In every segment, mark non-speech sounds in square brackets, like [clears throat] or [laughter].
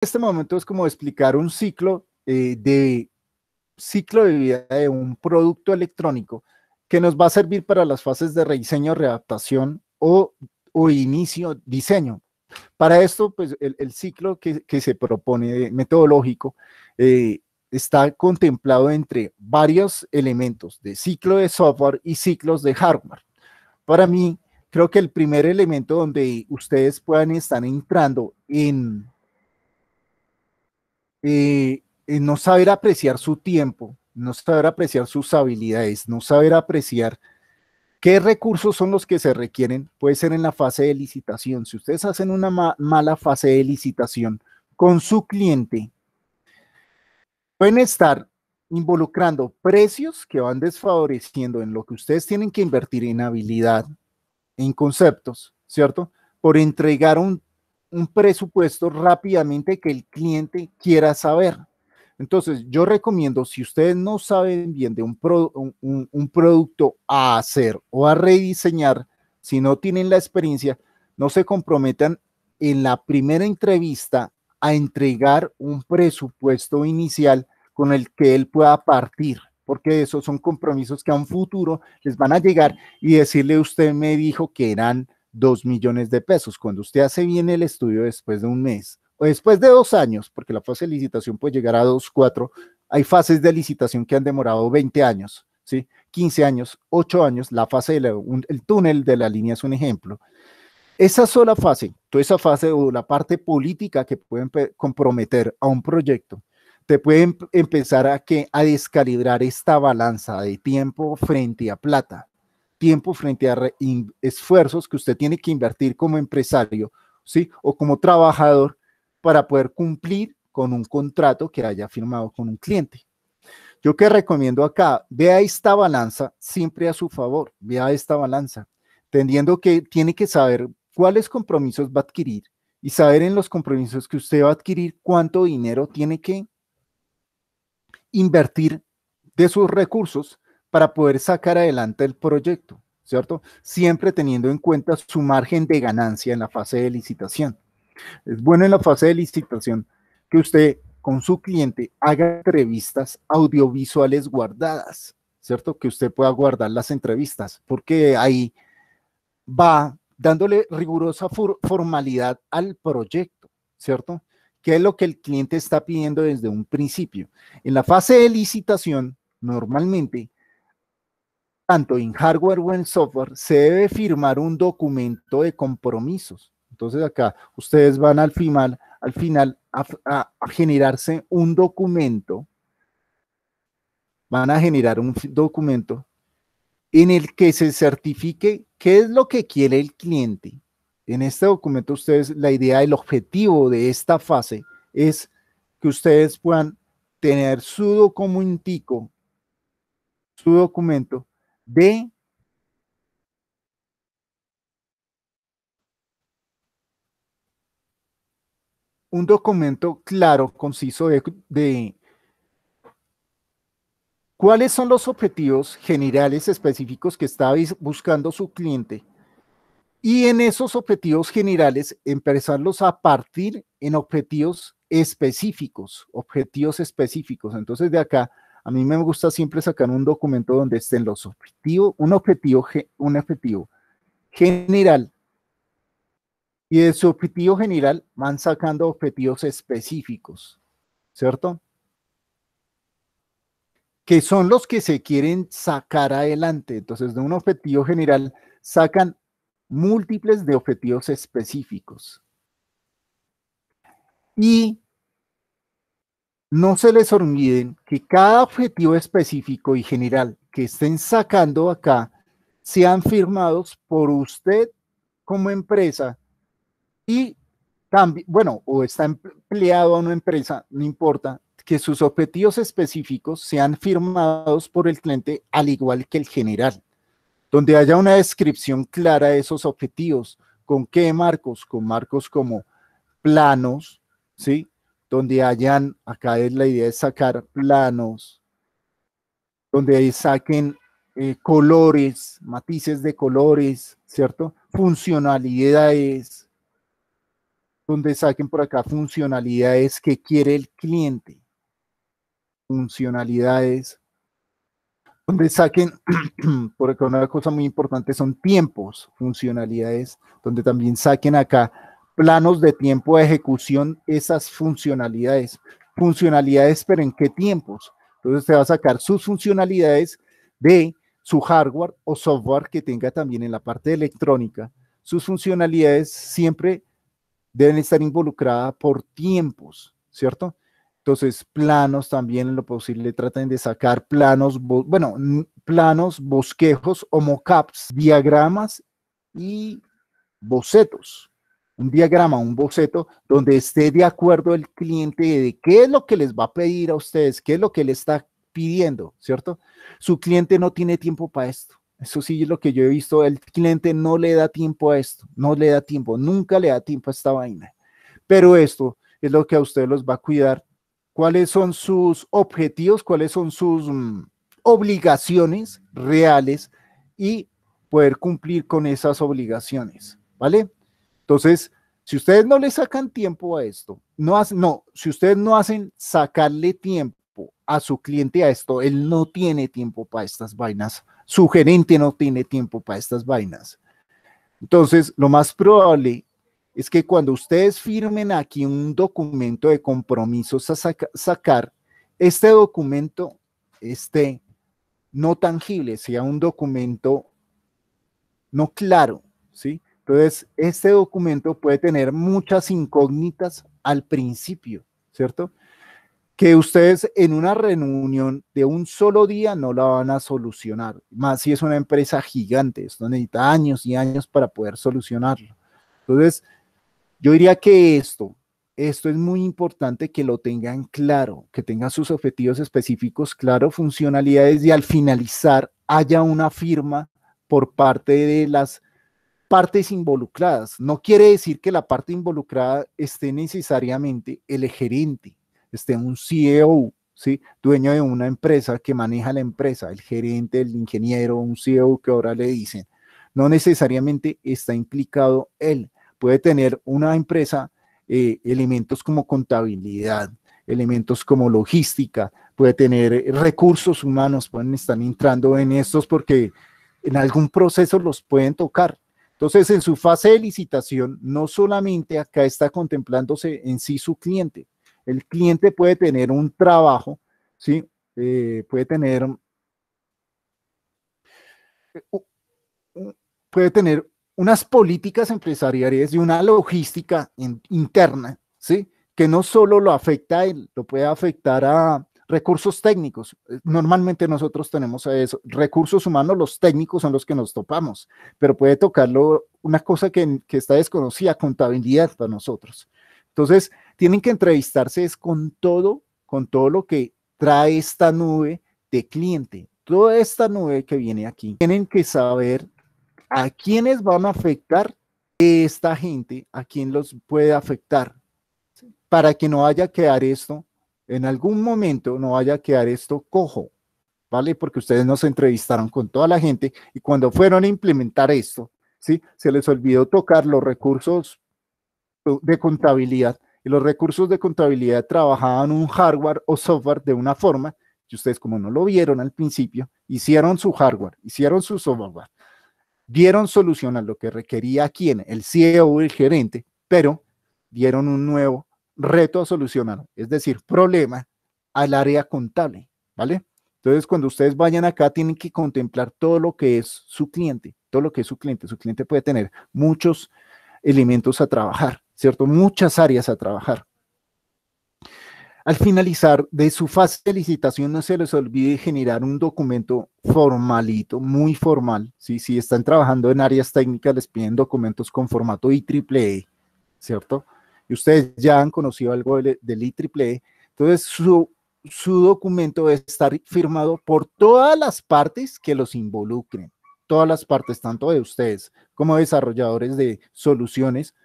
este momento es como explicar un ciclo eh, de ciclo de vida de un producto electrónico que nos va a servir para las fases de rediseño, readaptación o, inicio, diseño. Para esto, pues el, ciclo que, se propone metodológico eh, está contemplado entre varios elementos de ciclo de software y ciclos de hardware. Para mí, creo que el primer elemento donde ustedes puedan estar entrando en eh, eh, no saber apreciar su tiempo, no saber apreciar sus habilidades, no saber apreciar qué recursos son los que se requieren, puede ser en la fase de licitación. Si ustedes hacen una mala fase de licitación con su cliente, pueden estar involucrando precios que van desfavoreciendo en lo que ustedes tienen que invertir en habilidad, en conceptos, ¿cierto? Por entregar un un presupuesto rápidamente que el cliente quiera saber. Entonces, yo recomiendo, si ustedes no saben bien de un, un, producto a hacer o a rediseñar, si no tienen la experiencia, no se comprometan en la primera entrevista a entregar un presupuesto inicial con el que él pueda partir, porque esos son compromisos que a un futuro les van a llegar y decirle, usted me dijo que eran 2 millones de pesos. Cuando usted hace bien el estudio después de un mes o después de dos años, porque la fase de licitación puede llegar a 2, 4, hay fases de licitación que han demorado 20 años, ¿sí? 15 años, 8 años, la fase del túnel de la línea es un ejemplo. Esa sola fase, toda esa fase o la parte política que pueden comprometer a un proyecto, te pueden empezar a, que, a descalibrar esta balanza de tiempo frente a plata tiempo frente a esfuerzos que usted tiene que invertir como empresario, ¿sí? O como trabajador para poder cumplir con un contrato que haya firmado con un cliente. Yo que recomiendo acá, vea esta balanza siempre a su favor, vea esta balanza, entendiendo que tiene que saber cuáles compromisos va a adquirir y saber en los compromisos que usted va a adquirir cuánto dinero tiene que invertir de sus recursos para poder sacar adelante el proyecto, ¿cierto? Siempre teniendo en cuenta su margen de ganancia en la fase de licitación. Es bueno en la fase de licitación que usted con su cliente haga entrevistas audiovisuales guardadas, ¿cierto? Que usted pueda guardar las entrevistas, porque ahí va dándole rigurosa formalidad al proyecto, ¿cierto? ¿Qué es lo que el cliente está pidiendo desde un principio? En la fase de licitación, normalmente tanto en hardware o en software, se debe firmar un documento de compromisos. Entonces acá ustedes van al final, al final a, generarse un documento, van a generar un documento en el que se certifique qué es lo que quiere el cliente. En este documento ustedes, la idea, el objetivo de esta fase es que ustedes puedan tener su documentico, su documento, de un documento claro, conciso de, cuáles son los objetivos generales específicos que está buscando su cliente y en esos objetivos generales empezarlos a partir en objetivos específicos, objetivos específicos. Entonces de acá a mí me gusta siempre sacar un documento donde estén los objetivos, un objetivo, un general. Y de su objetivo general van sacando objetivos específicos, ¿cierto? Que son los que se quieren sacar adelante. Entonces, de un objetivo general sacan múltiples de objetivos específicos. Y no se les olviden que cada objetivo específico y general que estén sacando acá sean firmados por usted como empresa y también, bueno, o está empleado a una empresa, no importa, que sus objetivos específicos sean firmados por el cliente al igual que el general, donde haya una descripción clara de esos objetivos, con qué marcos, con marcos como planos, ¿sí? donde hayan, acá es la idea de sacar planos, donde saquen eh, colores, matices de colores, ¿cierto? Funcionalidades, donde saquen por acá funcionalidades que quiere el cliente, funcionalidades, donde saquen, [clears throat] por acá una cosa muy importante son tiempos, funcionalidades, donde también saquen acá planos de tiempo de ejecución esas funcionalidades. Funcionalidades, pero en qué tiempos. Entonces te va a sacar sus funcionalidades de su hardware o software que tenga también en la parte electrónica. Sus funcionalidades siempre deben estar involucradas por tiempos, ¿cierto? Entonces, planos también en lo posible traten de sacar planos, bueno, planos, bosquejos o mockups, diagramas y bocetos un diagrama, un boceto, donde esté de acuerdo el cliente de qué es lo que les va a pedir a ustedes, qué es lo que le está pidiendo, ¿cierto? Su cliente no tiene tiempo para esto. Eso sí es lo que yo he visto, el cliente no le da tiempo a esto, no le da tiempo, nunca le da tiempo a esta vaina. Pero esto es lo que a ustedes los va a cuidar. ¿Cuáles son sus objetivos? ¿Cuáles son sus mm, obligaciones reales? Y poder cumplir con esas obligaciones, ¿vale? Entonces, si ustedes no le sacan tiempo a esto, no, no, si ustedes no hacen sacarle tiempo a su cliente a esto, él no tiene tiempo para estas vainas, su gerente no tiene tiempo para estas vainas. Entonces, lo más probable es que cuando ustedes firmen aquí un documento de compromisos a sacar, este documento esté no tangible, sea un documento no claro, ¿sí? Entonces, este documento puede tener muchas incógnitas al principio, ¿cierto? Que ustedes en una reunión de un solo día no la van a solucionar, más si es una empresa gigante, esto necesita años y años para poder solucionarlo. Entonces, yo diría que esto, esto es muy importante que lo tengan claro, que tengan sus objetivos específicos claro, funcionalidades y al finalizar haya una firma por parte de las partes involucradas. No quiere decir que la parte involucrada esté necesariamente el gerente, esté un CEO, ¿sí? dueño de una empresa que maneja la empresa, el gerente, el ingeniero, un CEO que ahora le dicen. No necesariamente está implicado él. Puede tener una empresa eh, elementos como contabilidad, elementos como logística, puede tener recursos humanos, pueden estar entrando en estos porque en algún proceso los pueden tocar, entonces, en su fase de licitación, no solamente acá está contemplándose en sí su cliente, el cliente puede tener un trabajo, ¿sí? Eh, puede tener... puede tener unas políticas empresariales y una logística interna, ¿sí? que no solo lo afecta a él, lo puede afectar a, Recursos técnicos. Eh, normalmente nosotros tenemos a eso. Recursos humanos, los técnicos son los que nos topamos, pero puede tocarlo una cosa que, está desconocida, contabilidad para nosotros. Entonces, tienen que entrevistarse con todo, con todo lo que trae esta nube de cliente, toda esta nube que viene aquí. Tienen que saber a quiénes van a afectar esta gente, a quién los puede afectar, para que no haya que dar esto en algún momento no vaya a quedar esto cojo, ¿vale? Porque ustedes nos entrevistaron con toda la gente y cuando fueron a implementar esto, ¿sí? Se les olvidó tocar los recursos uh, de contabilidad y los recursos de contabilidad trabajaban un hardware o software de una forma que ustedes como no lo vieron al principio, hicieron su hardware, hicieron su software, dieron solución a lo que requería quien, el CEO, o el gerente, pero dieron un nuevo reto a solucionar, es decir, problema al área contable, ¿vale? Entonces, cuando ustedes vayan acá, tienen que contemplar todo lo que es su cliente, todo lo que es su cliente. Su cliente puede tener muchos elementos a trabajar, ¿cierto? Muchas áreas a trabajar. Al finalizar de su fase de licitación, no se les olvide generar un documento formalito, muy formal. ¿sí? Si están trabajando en áreas técnicas, les piden documentos con formato IEEE, e, ¿cierto? y ustedes ya han conocido algo del, IEEE, e, entonces su, documento debe estar firmado por todas las partes que los involucren, todas las partes, tanto de ustedes como desarrolladores de soluciones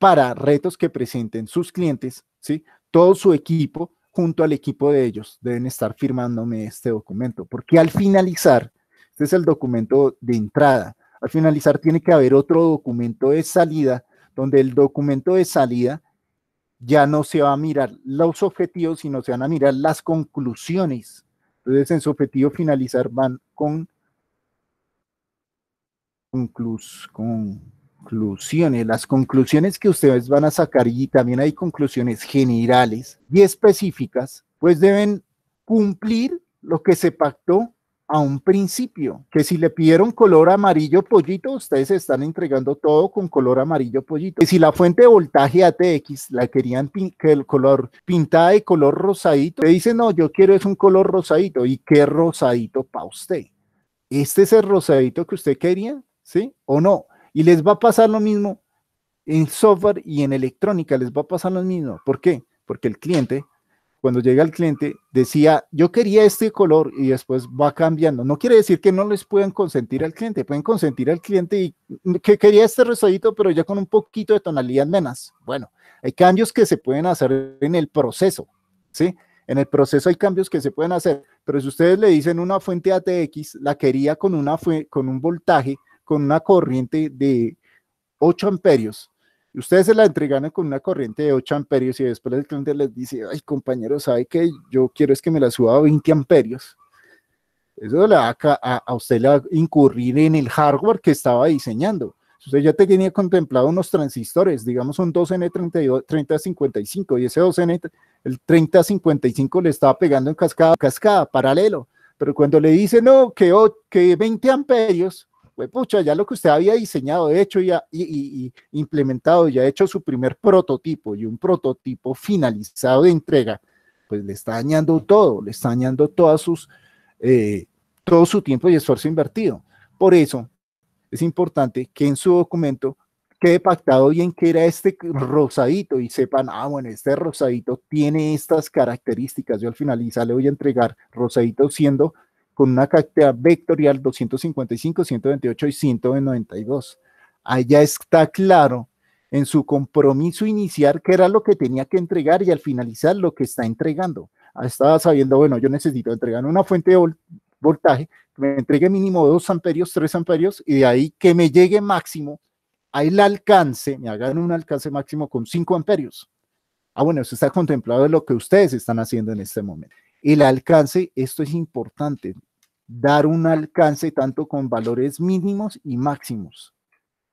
para retos que presenten sus clientes, ¿sí? todo su equipo junto al equipo de ellos deben estar firmándome este documento, porque al finalizar, este es el documento de entrada, al finalizar tiene que haber otro documento de salida donde el documento de salida ya no se va a mirar los objetivos, sino se van a mirar las conclusiones. Entonces, en su objetivo finalizar van con conclusiones, las conclusiones que ustedes van a sacar y también hay conclusiones generales y específicas, pues deben cumplir lo que se pactó a un principio, que si le pidieron color amarillo pollito, ustedes están entregando todo con color amarillo pollito. y si la fuente de voltaje ATX la querían el color pintada de color rosadito, le dicen, no, yo quiero es un color rosadito. ¿Y qué rosadito para usted? ¿Este es el rosadito que usted quería? ¿Sí? ¿O no? Y les va a pasar lo mismo en software y en electrónica, les va a pasar lo mismo. ¿Por qué? Porque el cliente cuando llega el cliente, decía, yo quería este color y después va cambiando. No quiere decir que no les pueden consentir al cliente, pueden consentir al cliente y mm, que quería este rosadito, pero ya con un poquito de tonalidad menos. Bueno, hay cambios que se pueden hacer en el proceso, ¿sí? En el proceso hay cambios que se pueden hacer, pero si ustedes le dicen una fuente ATX, la quería con, una con un voltaje, con una corriente de 8 amperios, ustedes se la entregan con una corriente de 8 amperios y después el cliente les dice, ay compañero, ¿sabe qué? Yo quiero es que me la suba a 20 amperios. Eso le va a, usted incurrir en el hardware que estaba diseñando. Usted ya tenía contemplado unos transistores, digamos un 2N3055 y ese 2N, el 3055 le estaba pegando en cascada, cascada, paralelo. Pero cuando le dice, no, que, que 20 amperios, pues pucha, ya lo que usted había diseñado, hecho ya, y, y, implementado, ya hecho su primer prototipo y un prototipo finalizado de entrega, pues le está dañando todo, le está dañando sus, eh, todo su tiempo y esfuerzo invertido. Por eso es importante que en su documento quede pactado bien que era este rosadito y sepan, ah, bueno, este rosadito tiene estas características. Yo al finalizar le voy a entregar rosadito siendo con una cactea vectorial 255, 128 y 192. Allá está claro en su compromiso inicial que era lo que tenía que entregar y al finalizar lo que está entregando. Ah, estaba sabiendo, bueno, yo necesito entregar una fuente de voltaje, que me entregue mínimo 2 amperios, 3 amperios y de ahí que me llegue máximo al el alcance, me hagan un alcance máximo con 5 amperios. Ah, bueno, eso está contemplado en lo que ustedes están haciendo en este momento. El alcance, esto es importante dar un alcance tanto con valores mínimos y máximos,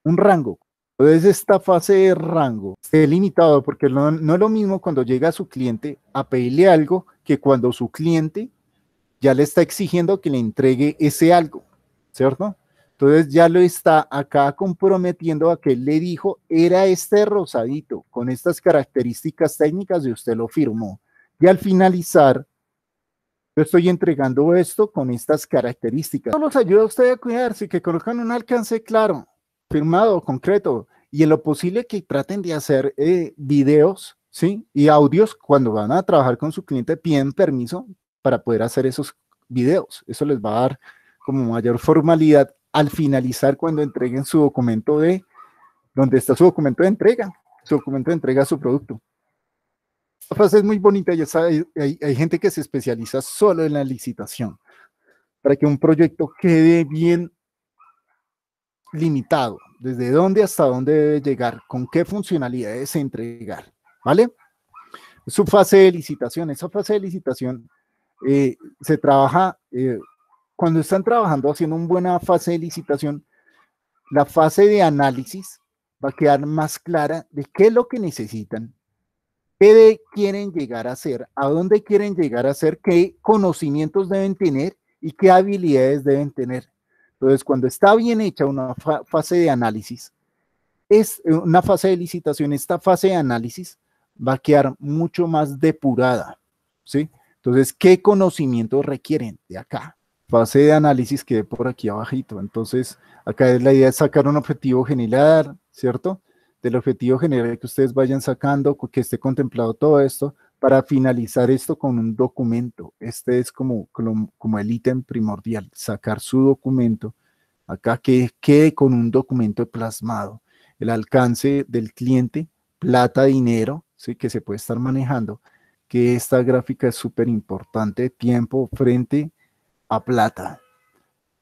un rango. Entonces esta fase de rango es limitado porque no, no es lo mismo cuando llega su cliente a pedirle algo que cuando su cliente ya le está exigiendo que le entregue ese algo, ¿cierto? Entonces ya lo está acá comprometiendo a que él le dijo, era este rosadito, con estas características técnicas y usted lo firmó. Y al finalizar, yo estoy entregando esto con estas características. No los ayuda a usted a cuidarse, que coloquen un alcance claro, firmado, concreto, y en lo posible que traten de hacer eh, videos, ¿sí? Y audios cuando van a trabajar con su cliente, piden permiso para poder hacer esos videos. Eso les va a dar como mayor formalidad al finalizar cuando entreguen su documento de, donde está su documento de entrega, su documento de entrega a su producto. La frase es muy bonita ya hay, hay gente que se especializa solo en la licitación para que un proyecto quede bien limitado, desde dónde hasta dónde debe llegar, con qué funcionalidades entregar, ¿vale? Su fase de licitación, esa fase de licitación eh, se trabaja, eh, cuando están trabajando haciendo una buena fase de licitación, la fase de análisis va a quedar más clara de qué es lo que necesitan, qué quieren llegar a ser, a dónde quieren llegar a ser, qué conocimientos deben tener y qué habilidades deben tener. Entonces, cuando está bien hecha una fase de análisis, es eh, una fase de licitación, esta fase de análisis va a quedar mucho más depurada, ¿sí? Entonces, ¿qué conocimientos requieren de acá? Fase de análisis que por aquí abajito. Entonces, acá es la idea de sacar un objetivo general, ¿cierto? del objetivo general que ustedes vayan sacando, que esté contemplado todo esto, para finalizar esto con un documento. Este es como, como, el ítem primordial, sacar su documento acá que quede con un documento plasmado. El alcance del cliente, plata, dinero, ¿sí? que se puede estar manejando, que esta gráfica es súper importante, tiempo frente a plata.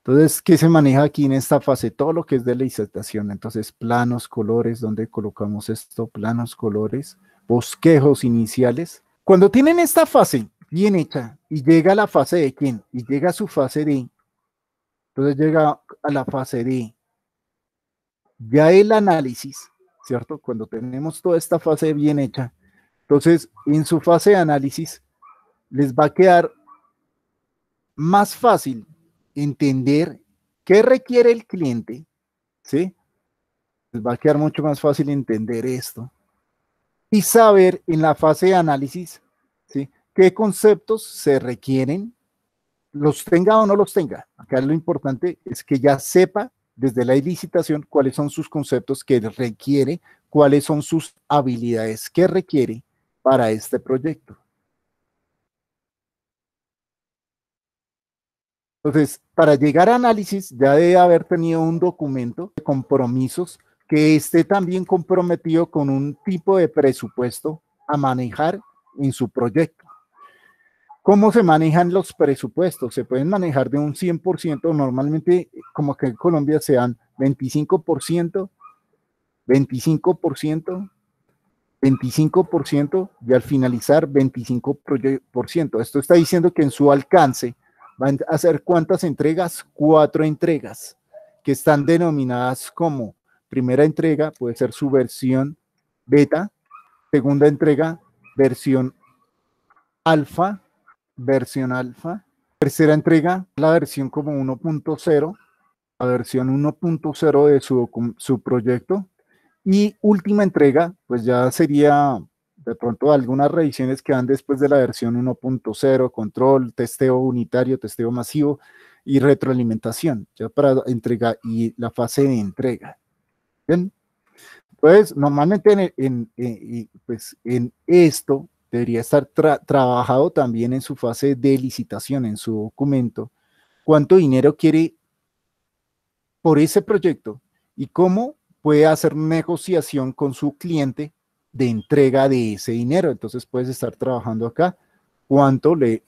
Entonces, ¿qué se maneja aquí en esta fase? Todo lo que es de la insertación. Entonces, planos, colores, ¿dónde colocamos esto, planos, colores, bosquejos iniciales. Cuando tienen esta fase bien hecha y llega a la fase de quién? Y llega a su fase de. Entonces llega a la fase de. Ya el análisis, ¿cierto? Cuando tenemos toda esta fase bien hecha, entonces en su fase de análisis les va a quedar más fácil entender qué requiere el cliente, ¿sí? Les va a quedar mucho más fácil entender esto. Y saber en la fase de análisis, ¿sí? ¿Qué conceptos se requieren? Los tenga o no los tenga. Acá lo importante es que ya sepa desde la licitación cuáles son sus conceptos que requiere, cuáles son sus habilidades que requiere para este proyecto. Entonces, para llegar a análisis ya debe haber tenido un documento de compromisos que esté también comprometido con un tipo de presupuesto a manejar en su proyecto. ¿Cómo se manejan los presupuestos? Se pueden manejar de un 100%, normalmente como que en Colombia sean 25%, 25%, 25% y al finalizar 25%. Esto está diciendo que en su alcance van a hacer cuántas entregas? Cuatro entregas, que están denominadas como primera entrega, puede ser su versión beta, segunda entrega, versión alfa, versión alfa, tercera entrega, la versión como 1.0, la versión 1.0 de su, su proyecto, y última entrega, pues ya sería de pronto algunas revisiones que van después de la versión 1.0, control, testeo unitario, testeo masivo y retroalimentación, ya para entrega y la fase de entrega. Bien. Entonces, pues, normalmente eh, pues, en, esto debería estar trabajado también en su fase de licitación, en su documento, cuánto dinero quiere por ese proyecto y cómo puede hacer negociación con su cliente de entrega de ese dinero. Entonces puedes estar trabajando acá. ¿Cuánto le,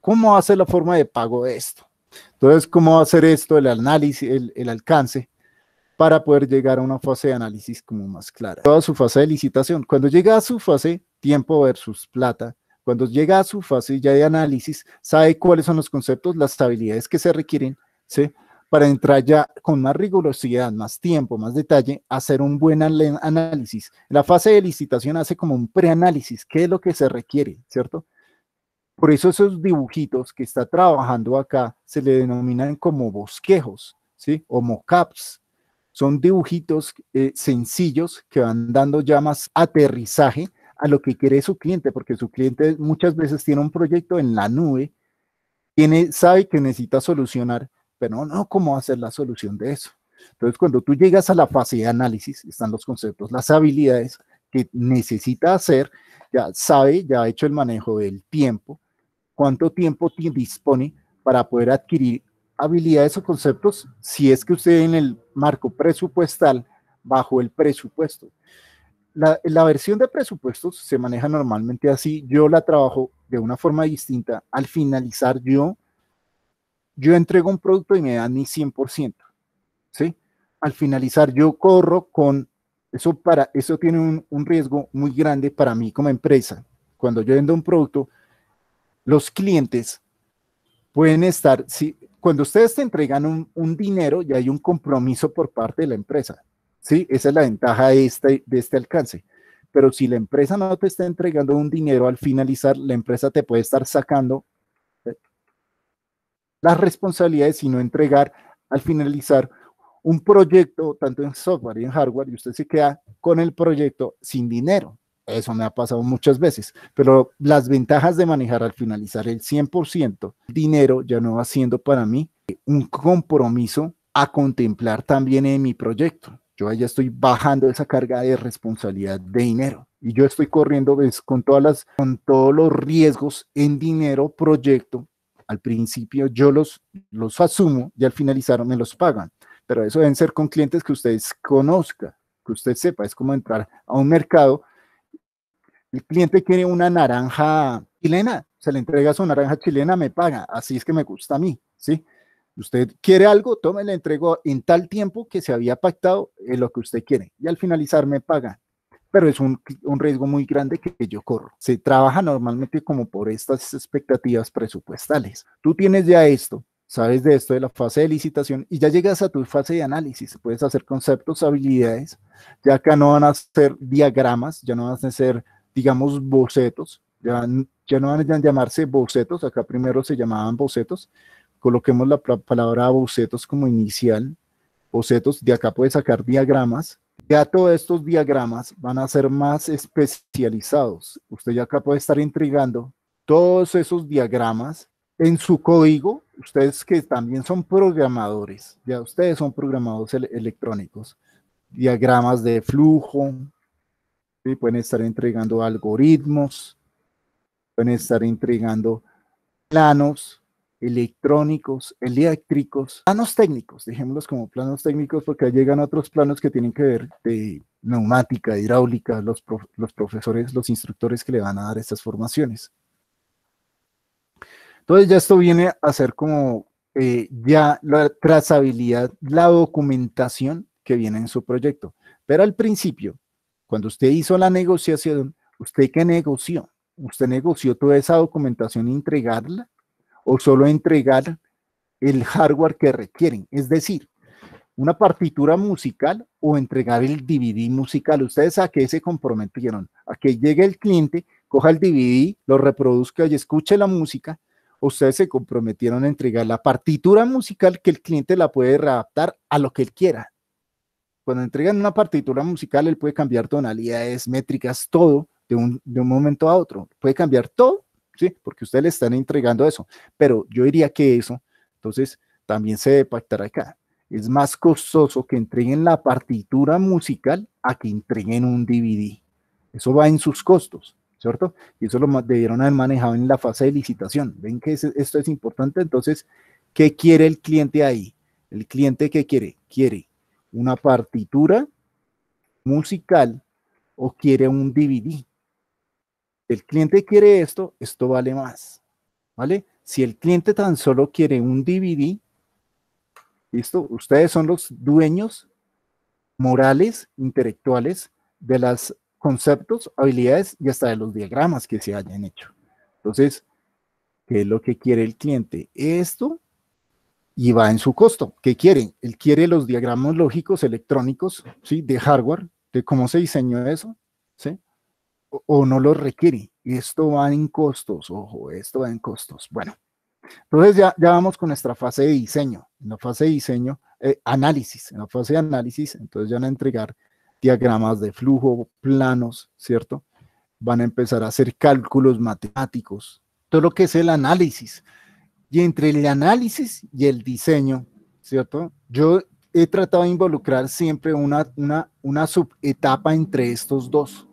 cómo hace la forma de pago de esto? Entonces, ¿cómo hacer esto, el análisis, el, alcance? para poder llegar a una fase de análisis como más clara. Toda su fase de licitación. Cuando llega a su fase tiempo versus plata, cuando llega a su fase ya de análisis, sabe cuáles son los conceptos, las estabilidades que se requieren, ¿sí? para entrar ya con más rigurosidad, más tiempo, más detalle, hacer un buen análisis. La fase de licitación hace como un preanálisis, qué es lo que se requiere, ¿cierto? Por eso esos dibujitos que está trabajando acá se le denominan como bosquejos, ¿sí? O mockups. Son dibujitos eh, sencillos que van dando ya más aterrizaje a lo que quiere su cliente, porque su cliente muchas veces tiene un proyecto en la nube, tiene, sabe que necesita solucionar, pero no, no cómo hacer la solución de eso. Entonces, cuando tú llegas a la fase de análisis, están los conceptos, las habilidades que necesita hacer, ya sabe, ya ha hecho el manejo del tiempo, cuánto tiempo dispone para poder adquirir habilidades o conceptos si es que usted en el marco presupuestal bajo el presupuesto. La, la, versión de presupuestos se maneja normalmente así, yo la trabajo de una forma distinta. Al finalizar yo yo entrego un producto y me dan ni 100%, ¿sí? Al finalizar yo corro con, eso, para, eso tiene un, riesgo muy grande para mí como empresa. Cuando yo vendo un producto, los clientes pueden estar, si, cuando ustedes te entregan un, dinero, ya hay un compromiso por parte de la empresa. ¿sí? Esa es la ventaja de este, de este alcance. Pero si la empresa no te está entregando un dinero al finalizar, la empresa te puede estar sacando las responsabilidades, sino entregar al finalizar un proyecto, tanto en software y en hardware, y usted se queda con el proyecto sin dinero. Eso me ha pasado muchas veces, pero las ventajas de manejar al finalizar el 100% dinero ya no va siendo para mí un compromiso a contemplar también en mi proyecto. Yo ya estoy bajando esa carga de responsabilidad de dinero y yo estoy corriendo con todas las con todos los riesgos en dinero proyecto al principio yo los, los asumo y al finalizar me los pagan, pero eso deben ser con clientes que ustedes conozcan, que usted sepa, es como entrar a un mercado. El cliente quiere una naranja chilena, se le entrega su naranja chilena, me paga, así es que me gusta a mí, ¿sí? Usted quiere algo, tome, le entrego en tal tiempo que se había pactado eh, lo que usted quiere y al finalizar me paga pero es un, riesgo muy grande que, yo corro. Se trabaja normalmente como por estas expectativas presupuestales. Tú tienes ya esto, sabes de esto de la fase de licitación y ya llegas a tu fase de análisis. Puedes hacer conceptos, habilidades. Ya acá no van a ser diagramas, ya no van a ser, digamos, bocetos. Ya, ya no van a llamarse bocetos, acá primero se llamaban bocetos. Coloquemos la palabra bocetos como inicial. Bocetos, de acá puedes sacar diagramas, ya todos estos diagramas van a ser más especializados. Usted ya acá puede estar intrigando todos esos diagramas en su código. Ustedes que también son programadores, ya ustedes son programadores electrónicos. Diagramas de flujo, ¿sí? pueden estar entregando algoritmos, pueden estar entregando planos, electrónicos, eléctricos, planos técnicos, dejémoslos como planos técnicos porque llegan otros planos que tienen que ver de neumática, hidráulica, los, profesores, los instructores que le van a dar estas formaciones. Entonces ya esto viene a ser como eh, ya la trazabilidad, la documentación que viene en su proyecto. Pero al principio, cuando usted hizo la negociación, ¿usted qué negoció? ¿Usted negoció toda esa documentación y entregarla? o solo entregar el hardware que requieren. Es decir, una partitura musical o entregar el DVD musical. Ustedes a qué se comprometieron, a que llegue el cliente, coja el DVD, lo reproduzca y escuche la música. Ustedes se comprometieron a entregar la partitura musical que el cliente la puede readaptar a lo que él quiera. Cuando entregan una partitura musical, él puede cambiar tonalidades, métricas, todo de un, de un momento a otro. Puede cambiar todo ¿sí? Porque ustedes le están entregando eso, pero yo diría que eso, entonces, también se debe pactar acá. Es más costoso que entreguen la partitura musical a que entreguen un DVD. Eso va en sus costos, ¿cierto? Y eso lo debieron haber manejado en la fase de licitación. ¿Ven que esto es importante? Entonces, ¿qué quiere el cliente ahí? El cliente qué quiere, quiere una partitura musical o quiere un DVD el cliente quiere esto, esto vale más, ¿vale? Si el cliente tan solo quiere un DVD, ¿listo? Ustedes son los dueños morales, intelectuales de los conceptos, habilidades y hasta de los diagramas que se hayan hecho. Entonces, ¿qué es lo que quiere el cliente? Esto y va en su costo. ¿Qué quiere? Él quiere los diagramas lógicos electrónicos, ¿sí? De hardware, de cómo se diseñó eso, ¿sí? o, no los requiere. Esto va en costos, ojo, esto va en costos. Bueno, entonces ya, ya vamos con nuestra fase de diseño. En la fase de diseño, eh, análisis, en la fase de análisis, entonces ya van a entregar diagramas de flujo, planos, ¿cierto? Van a empezar a hacer cálculos matemáticos, todo lo que es el análisis. Y entre el análisis y el diseño, ¿cierto? Yo he tratado de involucrar siempre una, una, una subetapa entre estos dos.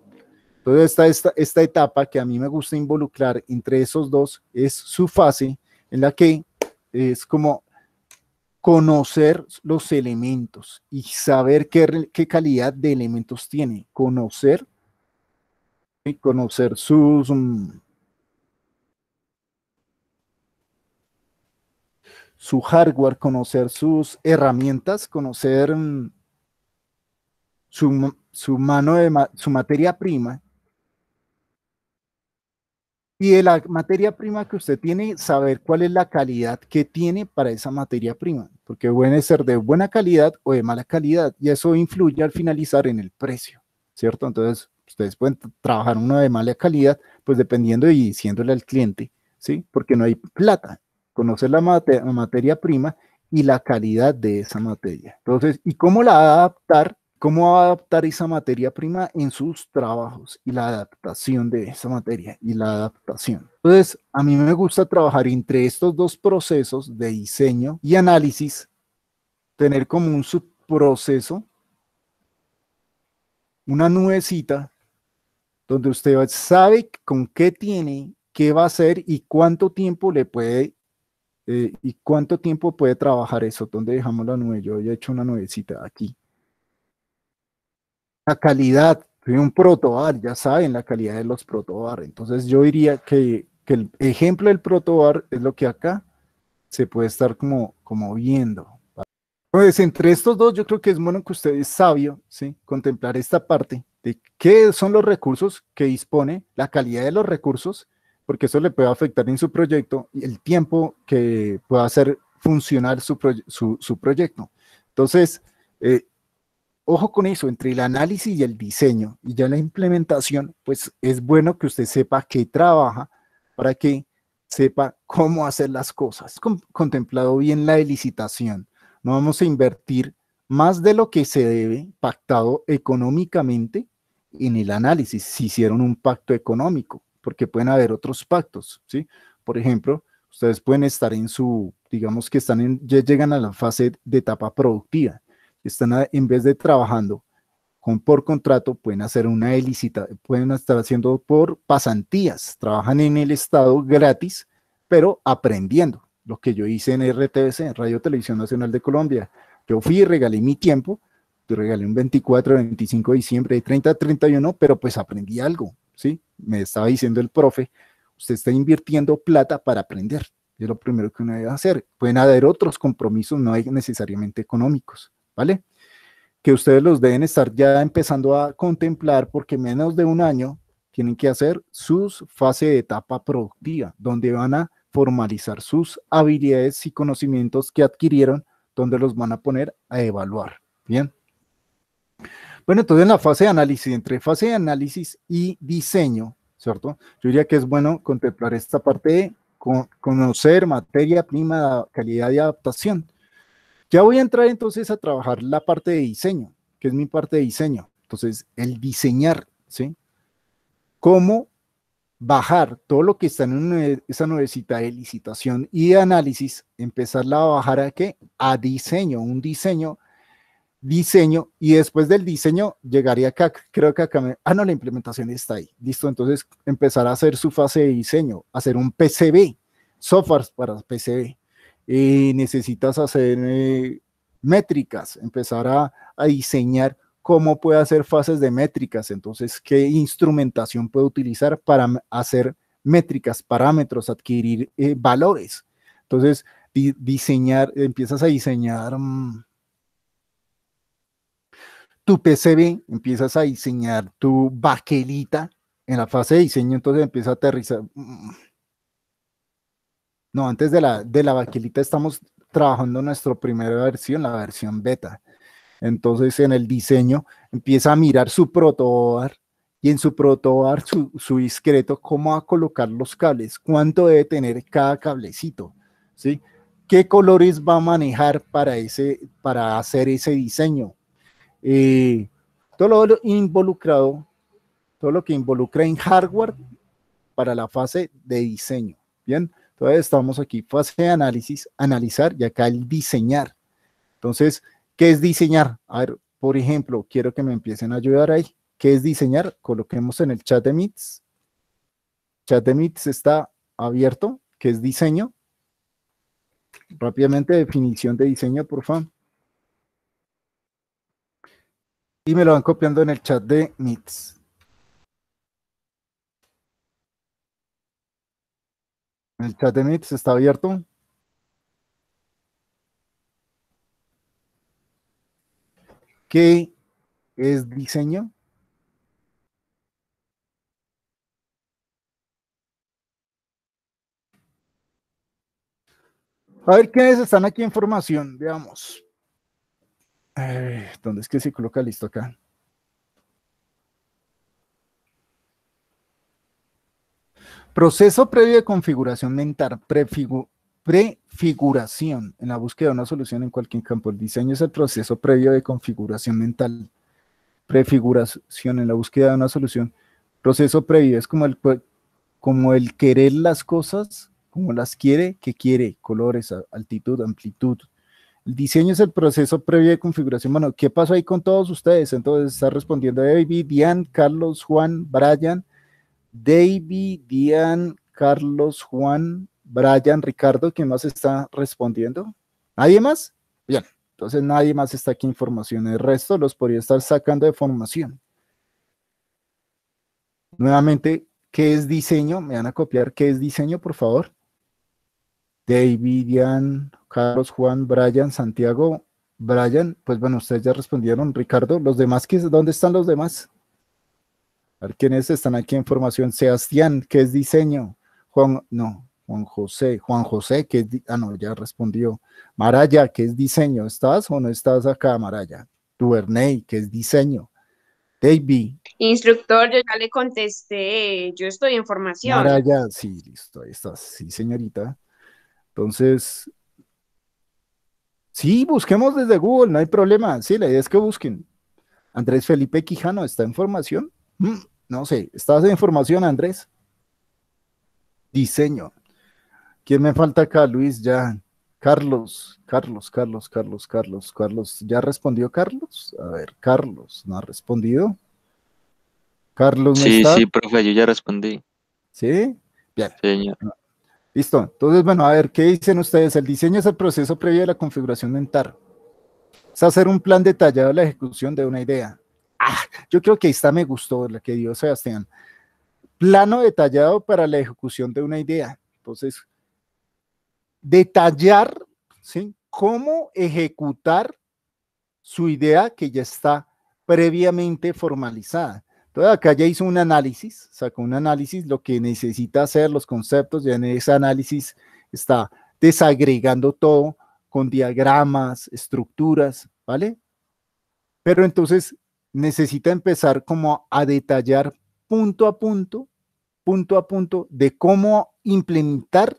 Entonces esta, etapa que a mí me gusta involucrar entre esos dos, es su fase en la que es como conocer los elementos y saber qué, calidad de elementos tiene, conocer y conocer sus... Mm, su hardware, conocer sus herramientas, conocer mm, su, mano de su materia prima y de la materia prima que usted tiene, saber cuál es la calidad que tiene para esa materia prima, porque puede ser de buena calidad o de mala calidad, y eso influye al finalizar en el precio, ¿cierto? Entonces, ustedes pueden trabajar una de mala calidad, pues dependiendo y diciéndole al cliente, ¿sí? Porque no hay plata, conocer la, materia prima y la calidad de esa materia. Entonces, ¿y cómo la adaptar cómo va a adaptar esa materia prima en sus trabajos y la adaptación de esa materia y la adaptación. Entonces, a mí me gusta trabajar entre estos dos procesos de diseño y análisis, tener como un subproceso, una nubecita, donde usted sabe con qué tiene, qué va a hacer y cuánto tiempo le puede eh, y cuánto tiempo puede trabajar eso. Donde dejamos la nube? Yo ya he hecho una nubecita aquí. La calidad, de un protobar, ya saben la calidad de los protobar. Entonces yo diría que, que el ejemplo del protobar es lo que acá se puede estar como, como viendo. Pues entre estos dos yo creo que es bueno que usted es sabio, ¿sí? Contemplar esta parte de qué son los recursos que dispone, la calidad de los recursos, porque eso le puede afectar en su proyecto y el tiempo que pueda hacer funcionar su, su, su proyecto. Entonces, eh, ojo con eso, entre el análisis y el diseño y ya la implementación, pues es bueno que usted sepa qué trabaja para que sepa cómo hacer las cosas. contemplado bien la licitación. No vamos a invertir más de lo que se debe pactado económicamente en el análisis, si hicieron un pacto económico, porque pueden haber otros pactos, ¿sí? Por ejemplo, ustedes pueden estar en su, digamos que están en, ya llegan a la fase de etapa productiva están en vez de trabajando con por contrato, pueden hacer una ilícita, pueden estar haciendo por pasantías, trabajan en el Estado gratis, pero aprendiendo. Lo que yo hice en RTBC, Radio Televisión Nacional de Colombia. Yo fui y regalé mi tiempo, regalé un 24, 25 de diciembre, 30, 31, pero pues aprendí algo, ¿sí? Me estaba diciendo el profe, usted está invirtiendo plata para aprender. Es lo primero que uno debe hacer. Pueden haber otros compromisos, no hay necesariamente económicos. ¿vale? Que ustedes los deben estar ya empezando a contemplar porque menos de un año tienen que hacer sus fase de etapa productiva, donde van a formalizar sus habilidades y conocimientos que adquirieron, donde los van a poner a evaluar. Bien. Bueno, entonces en la fase de análisis, entre fase de análisis y diseño, ¿cierto? Yo diría que es bueno contemplar esta parte de conocer materia prima, calidad y adaptación. Ya voy a entrar entonces a trabajar la parte de diseño, que es mi parte de diseño. Entonces, el diseñar, ¿sí? ¿Cómo bajar todo lo que está en esa nuevecita de licitación y de análisis, empezarla a bajar a qué? A diseño, un diseño, diseño, y después del diseño llegaría acá, creo que acá, me, ah, no, la implementación está ahí, listo, entonces empezar a hacer su fase de diseño, hacer un PCB, software para PCB, y necesitas hacer eh, métricas, empezar a, diseñar cómo puede hacer fases de métricas, entonces qué instrumentación puede utilizar para hacer métricas, parámetros, adquirir eh, valores. Entonces, diseñar, empiezas a diseñar mm, tu PCB, empiezas a diseñar tu baquelita en la fase de diseño, entonces empieza a aterrizar. Mm, no, antes de la, de la vaquilita estamos trabajando nuestra primera versión, la versión beta. Entonces, en el diseño empieza a mirar su protobar y en su protobar, su, su, discreto, cómo va a colocar los cables, cuánto debe tener cada cablecito, ¿sí? ¿Qué colores va a manejar para, ese, para hacer ese diseño? Eh, todo lo involucrado, todo lo que involucra en hardware para la fase de diseño, ¿bien? Entonces estamos aquí, fase de análisis, analizar y acá el diseñar. Entonces, ¿qué es diseñar? A ver, por ejemplo, quiero que me empiecen a ayudar ahí. ¿Qué es diseñar? Coloquemos en el chat de MITS. Chat de MITS está abierto, ¿Qué es diseño. Rápidamente, definición de diseño, por favor. Y me lo van copiando en el chat de MITS. El chat de está abierto. ¿Qué es diseño? A ver quiénes están aquí en formación, veamos. ¿Dónde es que se coloca listo acá? Proceso previo de configuración mental, prefiguración en la búsqueda de una solución en cualquier campo. El diseño es el proceso previo de configuración mental. Prefiguración en la búsqueda de una solución. Proceso previo es como el, como el querer las cosas, como las quiere, que quiere, colores, altitud, amplitud. El diseño es el proceso previo de configuración. Bueno, ¿qué pasó ahí con todos ustedes? Entonces está respondiendo David, Diane, Carlos, Juan, Brian, David, Dian, Carlos, Juan, Brian, Ricardo, ¿quién más está respondiendo? ¿Nadie más? Bien, entonces nadie más está aquí en formación. El resto los podría estar sacando de formación. Nuevamente, ¿qué es diseño? Me van a copiar. ¿Qué es diseño, por favor? David, Dian, Carlos, Juan, Brian, Santiago, Brian. Pues bueno, ustedes ya respondieron. Ricardo, ¿los demás? ¿Dónde están los demás? A ver quiénes están aquí en formación. Sebastián, ¿qué es diseño. Juan, no, Juan José, Juan José, que es, ah, no, ya respondió. Maraya, ¿qué es diseño. ¿Estás o no estás acá, Maraya? Duvernay, ¿qué es diseño. David. Instructor, yo ya le contesté, yo estoy en formación. Maraya, sí, listo, ahí estás, sí, señorita. Entonces, sí, busquemos desde Google, no hay problema. Sí, la idea es que busquen. Andrés Felipe Quijano está en formación. Mm, no sé, ¿estás en información Andrés? Diseño. ¿Quién me falta acá? Luis, ya. Carlos, Carlos, Carlos, Carlos, Carlos, Carlos. ¿Ya respondió Carlos? A ver, Carlos, ¿no ha respondido? Carlos, ¿no Sí, sí, profe, yo ya respondí. ¿Sí? Bien. Señor. Ah, listo. Entonces, bueno, a ver, ¿qué dicen ustedes? El diseño es el proceso previo de la configuración mental. Es hacer un plan detallado de la ejecución de una idea. Ah, yo creo que esta me gustó, la que dio Sebastián. Plano detallado para la ejecución de una idea. Entonces, detallar, ¿sí? Cómo ejecutar su idea que ya está previamente formalizada. Entonces, acá ya hizo un análisis, sacó un análisis, lo que necesita hacer, los conceptos, ya en ese análisis está desagregando todo con diagramas, estructuras, ¿vale? Pero entonces necesita empezar como a detallar punto a punto, punto a punto de cómo implementar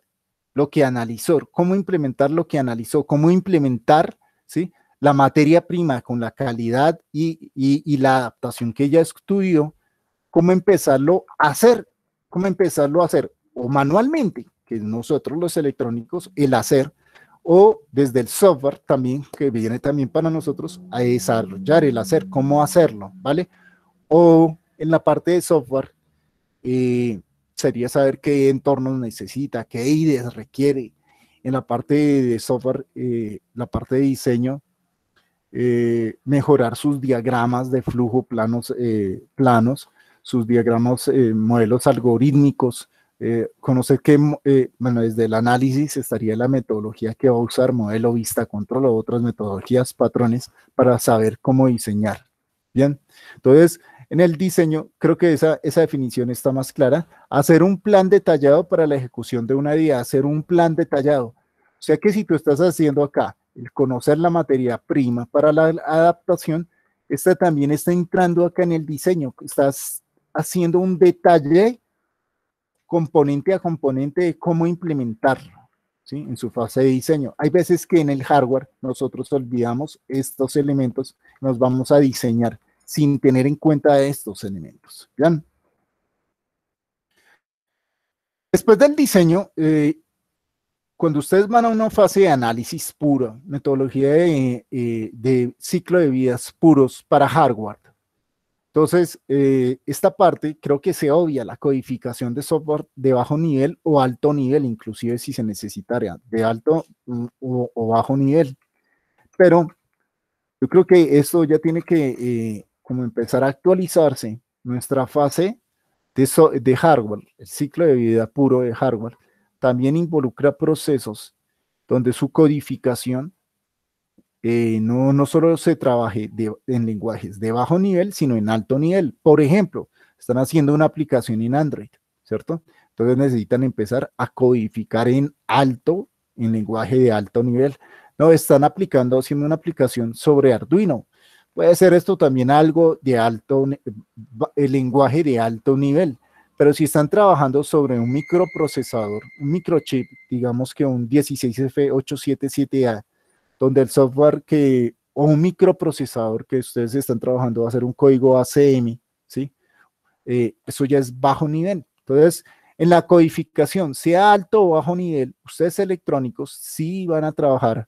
lo que analizó, cómo implementar lo que analizó, cómo implementar, ¿sí? La materia prima con la calidad y, y la adaptación que ella estudió, cómo empezarlo a hacer, cómo empezarlo a hacer o manualmente, que nosotros los electrónicos, el hacer, o desde el software también, que viene también para nosotros a desarrollar el hacer, cómo hacerlo, ¿vale? O en la parte de software eh, sería saber qué entornos necesita, qué ideas requiere. En la parte de software, eh, la parte de diseño, eh, mejorar sus diagramas de flujo planos, planos sus diagramas, modelos algorítmicos, eh, conocer que, eh, bueno, desde el análisis estaría la metodología que va a usar modelo, vista, control o otras metodologías, patrones, para saber cómo diseñar. Bien, entonces, en el diseño, creo que esa, esa definición está más clara. Hacer un plan detallado para la ejecución de una idea, hacer un plan detallado. O sea que si tú estás haciendo acá el conocer la materia prima para la adaptación, esta también está entrando acá en el diseño, estás haciendo un detalle componente a componente de cómo implementarlo ¿sí? en su fase de diseño. Hay veces que en el hardware nosotros olvidamos estos elementos, nos vamos a diseñar sin tener en cuenta estos elementos. ¿ya? Después del diseño, eh, cuando ustedes van a una fase de análisis puro, metodología de, eh, ciclo de vidas puros para hardware, entonces, eh, esta parte creo que se obvia la codificación de software de bajo nivel o alto nivel, inclusive si se necesitaría, de alto mm, o, bajo nivel. Pero yo creo que esto ya tiene que eh, como empezar a actualizarse nuestra fase de, de hardware, el ciclo de vida puro de hardware, también involucra procesos donde su codificación eh, no, no solo se trabaje en lenguajes de bajo nivel, sino en alto nivel. Por ejemplo, están haciendo una aplicación en Android, ¿cierto? Entonces necesitan empezar a codificar en alto, en lenguaje de alto nivel. No, están aplicando, haciendo una aplicación sobre Arduino. Puede ser esto también algo de alto, el lenguaje de alto nivel, pero si están trabajando sobre un microprocesador, un microchip, digamos que un 16F877A, donde el software que, o un microprocesador que ustedes están trabajando va a ser un código ACM, ¿sí? Eh, eso ya es bajo nivel. Entonces, en la codificación, sea alto o bajo nivel, ustedes electrónicos sí van a trabajar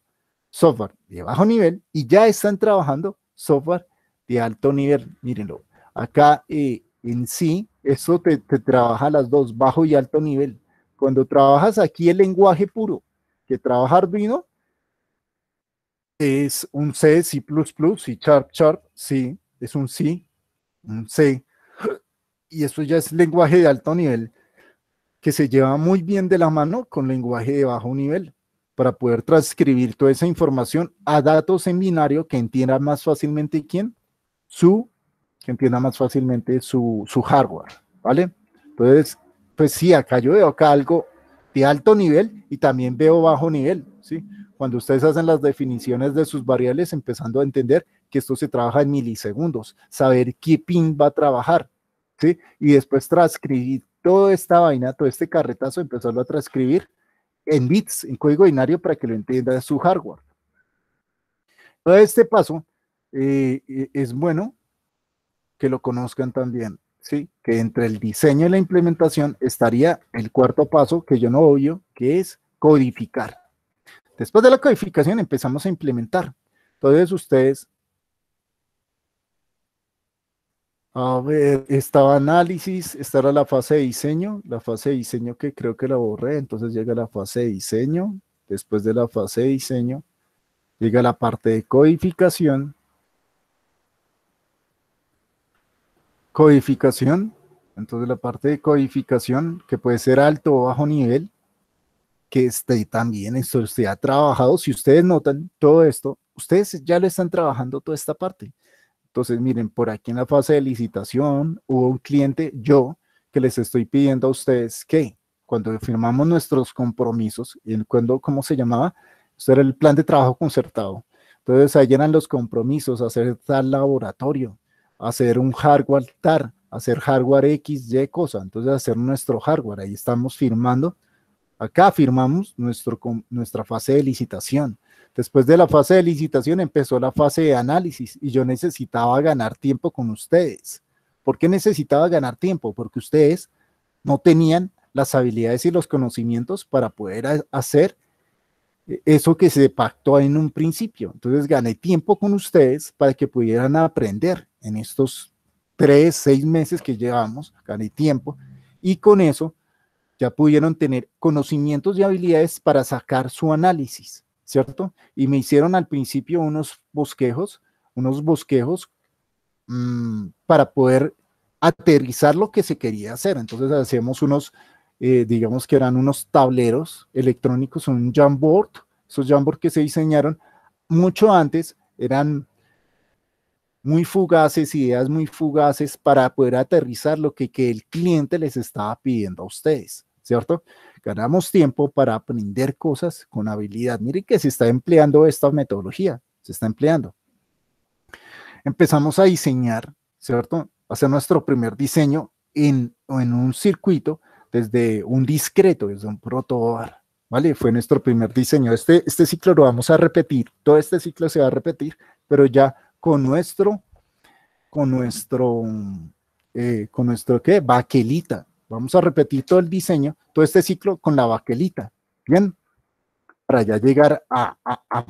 software de bajo nivel y ya están trabajando software de alto nivel. Mírenlo, acá eh, en sí, eso te, te trabaja las dos, bajo y alto nivel. Cuando trabajas aquí el lenguaje puro, que trabaja Arduino, es un C, C++, y Sharp, Sharp, sí, es un C, un C. Y eso ya es lenguaje de alto nivel, que se lleva muy bien de la mano con lenguaje de bajo nivel, para poder transcribir toda esa información a datos en binario que entienda más fácilmente quién, su, que entienda más fácilmente su, hardware, ¿vale? Entonces, pues sí, acá yo veo acá algo de alto nivel y también veo bajo nivel, ¿sí? sí cuando ustedes hacen las definiciones de sus variables, empezando a entender que esto se trabaja en milisegundos, saber qué pin va a trabajar, ¿sí? Y después transcribir toda esta vaina, todo este carretazo, empezarlo a transcribir en bits, en código binario, para que lo entienda su hardware. Todo este paso eh, eh, es bueno que lo conozcan también, ¿sí? Que entre el diseño y la implementación estaría el cuarto paso que yo no obvio, que es codificar. Después de la codificación empezamos a implementar. Entonces ustedes, a ver, estaba análisis, esta era la fase de diseño, la fase de diseño que creo que la borré, entonces llega la fase de diseño, después de la fase de diseño, llega la parte de codificación, codificación, entonces la parte de codificación que puede ser alto o bajo nivel, que esté también esto usted ha trabajado. Si ustedes notan todo esto, ustedes ya le están trabajando toda esta parte. Entonces, miren, por aquí en la fase de licitación hubo un cliente, yo, que les estoy pidiendo a ustedes que cuando firmamos nuestros compromisos, el, cuando, ¿cómo se llamaba? Esto era el plan de trabajo concertado. Entonces, ahí eran los compromisos, hacer tal laboratorio, hacer un hardware TAR, hacer hardware X, Y, cosa. Entonces, hacer nuestro hardware, ahí estamos firmando Acá firmamos nuestro, nuestra fase de licitación. Después de la fase de licitación empezó la fase de análisis y yo necesitaba ganar tiempo con ustedes. ¿Por qué necesitaba ganar tiempo? Porque ustedes no tenían las habilidades y los conocimientos para poder hacer eh, eso que se pactó en un principio. Entonces gané tiempo con ustedes para que pudieran aprender en estos tres, seis meses que llevamos, gané tiempo y con eso ya pudieron tener conocimientos y habilidades para sacar su análisis, ¿cierto? Y me hicieron al principio unos bosquejos, unos bosquejos mm, para poder aterrizar lo que se quería hacer. Entonces hacíamos unos, eh, digamos que eran unos tableros electrónicos, un Jamboard, esos Jamboard que se diseñaron mucho antes, eran muy fugaces, ideas muy fugaces para poder aterrizar lo que el cliente les estaba pidiendo a ustedes. ¿cierto? Ganamos tiempo para aprender cosas con habilidad. Miren que se está empleando esta metodología, se está empleando. Empezamos a diseñar, ¿cierto? Hacer nuestro primer diseño en, en un circuito desde un discreto, desde un protobar, ¿vale? Fue nuestro primer diseño. Este, este ciclo lo vamos a repetir, todo este ciclo se va a repetir, pero ya con nuestro, con nuestro, eh, con nuestro, ¿qué? Baquelita, Vamos a repetir todo el diseño, todo este ciclo con la baquelita, ¿bien? Para ya llegar a,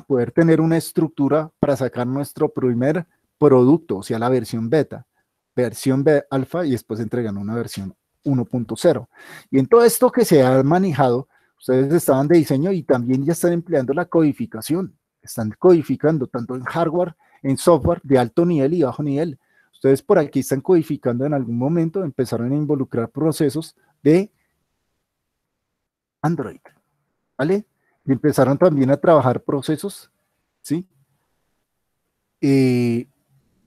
poder tener una estructura para sacar nuestro primer producto, o sea, la versión beta, versión B alfa y después entregan una versión 1.0. Y en todo esto que se ha manejado, ustedes estaban de diseño y también ya están empleando la codificación. Están codificando tanto en hardware, en software de alto nivel y bajo nivel. Entonces, por aquí están codificando en algún momento, empezaron a involucrar procesos de Android, ¿vale? Y empezaron también a trabajar procesos, ¿sí? Eh,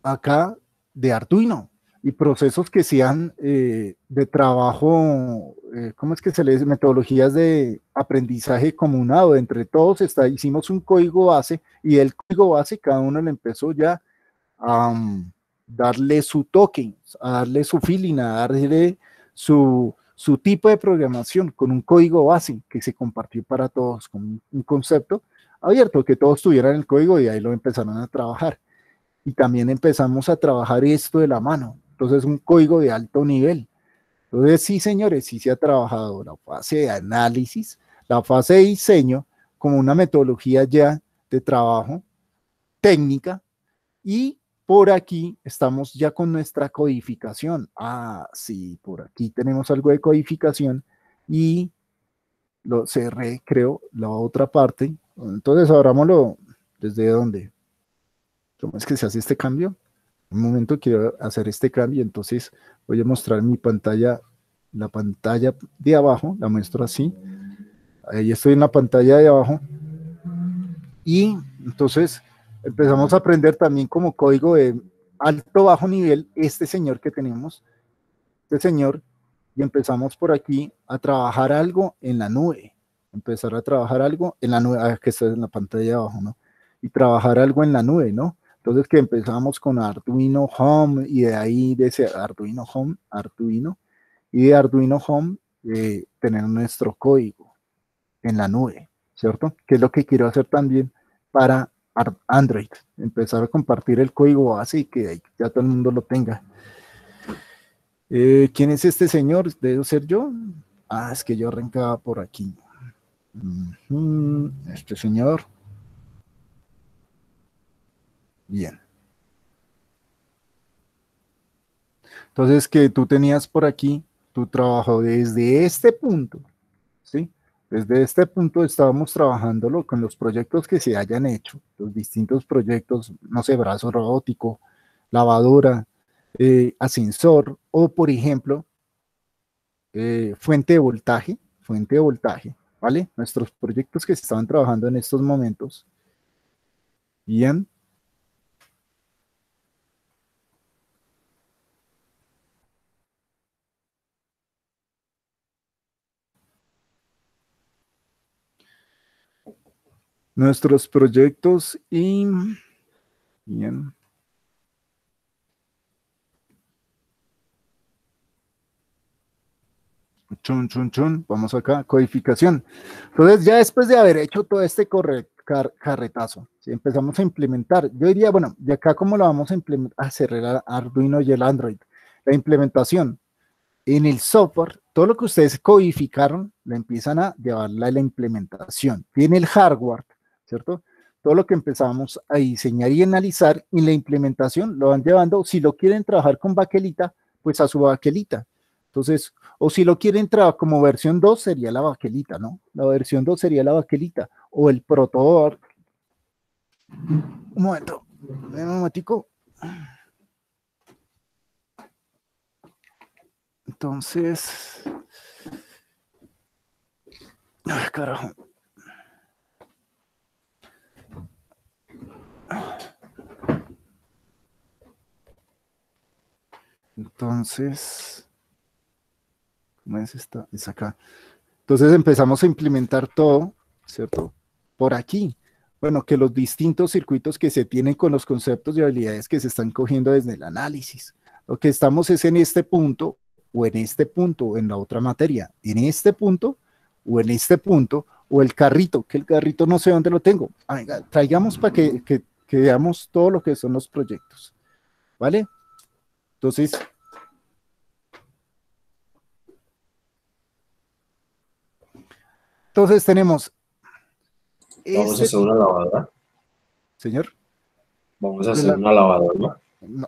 acá de Arduino y procesos que sean eh, de trabajo, eh, ¿cómo es que se les metodologías de aprendizaje comunado? Entre todos está, hicimos un código base y el código base cada uno le empezó ya a... Mm, darle su token, a darle su feeling, a darle su, su tipo de programación con un código base que se compartió para todos, con un concepto abierto, que todos tuvieran el código y ahí lo empezaron a trabajar. Y también empezamos a trabajar esto de la mano. Entonces, un código de alto nivel. Entonces, sí, señores, sí se ha trabajado la fase de análisis, la fase de diseño, como una metodología ya de trabajo técnica y por aquí estamos ya con nuestra codificación. Ah, sí, por aquí tenemos algo de codificación y lo, cerré creo la otra parte. Entonces, abramoslo desde dónde. es que se hace este cambio? Un momento quiero hacer este cambio, entonces voy a mostrar mi pantalla, la pantalla de abajo, la muestro así. Ahí estoy en la pantalla de abajo. Y entonces empezamos a aprender también como código de alto bajo nivel este señor que tenemos, este señor, y empezamos por aquí a trabajar algo en la nube, empezar a trabajar algo en la nube, ah, que está en la pantalla de abajo, ¿no? Y trabajar algo en la nube, ¿no? Entonces que empezamos con Arduino Home y de ahí de ese Arduino Home, Arduino, y de Arduino Home eh, tener nuestro código en la nube, ¿cierto? Que es lo que quiero hacer también para Android, empezar a compartir el código así que ya todo el mundo lo tenga. Eh, ¿Quién es este señor? ¿Debo ser yo? Ah, es que yo arrancaba por aquí. Este señor. Bien. Entonces, que tú tenías por aquí tu trabajo desde este punto, ¿sí? Desde este punto estábamos trabajándolo con los proyectos que se hayan hecho, los distintos proyectos, no sé, brazo robótico, lavadora, eh, ascensor o, por ejemplo, eh, fuente de voltaje, fuente de voltaje, ¿vale? Nuestros proyectos que se estaban trabajando en estos momentos. Bien, nuestros proyectos y... Bien. Chun, chun, chun. Vamos acá, codificación. Entonces, ya después de haber hecho todo este corre, carretazo, empezamos a implementar. Yo diría, bueno, de acá cómo lo vamos a implementar, a cerrar Arduino y el Android. La implementación en el software, todo lo que ustedes codificaron, lo empiezan a llevarla a la implementación. Tiene el hardware, ¿cierto? Todo lo que empezamos a diseñar y analizar y la implementación lo van llevando, si lo quieren trabajar con baquelita, pues a su baquelita. Entonces, o si lo quieren trabajar como versión 2 sería la baquelita, ¿no? La versión 2 sería la baquelita o el protodor. Un momento, un momentico. Entonces, Ay, carajo. Entonces, ¿cómo es esta? Es acá. Entonces empezamos a implementar todo, ¿cierto? Por aquí. Bueno, que los distintos circuitos que se tienen con los conceptos y habilidades que se están cogiendo desde el análisis. Lo que estamos es en este punto o en este punto o en la otra materia. En este punto o en este punto o el carrito, que el carrito no sé dónde lo tengo. Ah, traigamos para que, que que veamos todo lo que son los proyectos. ¿Vale? Entonces, entonces tenemos... Vamos a este hacer una lavadora. Señor. Vamos a hacer una lavadora.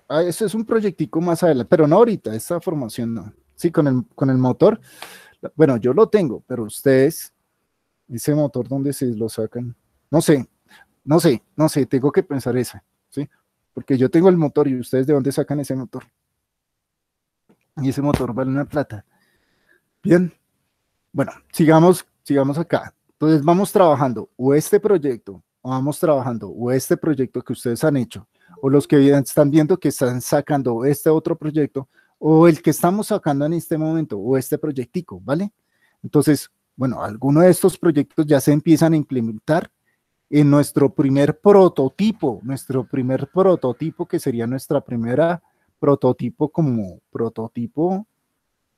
Ah, eso es un proyectico más adelante, pero no ahorita, esta formación no. Sí, con el, con el motor. Bueno, yo lo tengo, pero ustedes, ese motor, ¿dónde se lo sacan? No sé, no sé, no sé, tengo que pensar eso, ¿sí? Porque yo tengo el motor y ustedes de dónde sacan ese motor. Y ese motor vale una plata. Bien, bueno, sigamos, sigamos acá. Entonces vamos trabajando o este proyecto, vamos trabajando o este proyecto que ustedes han hecho, o los que están viendo que están sacando este otro proyecto, o el que estamos sacando en este momento, o este proyectico, ¿vale? Entonces, bueno, alguno de estos proyectos ya se empiezan a implementar en nuestro primer prototipo, nuestro primer prototipo que sería nuestra primera prototipo como prototipo,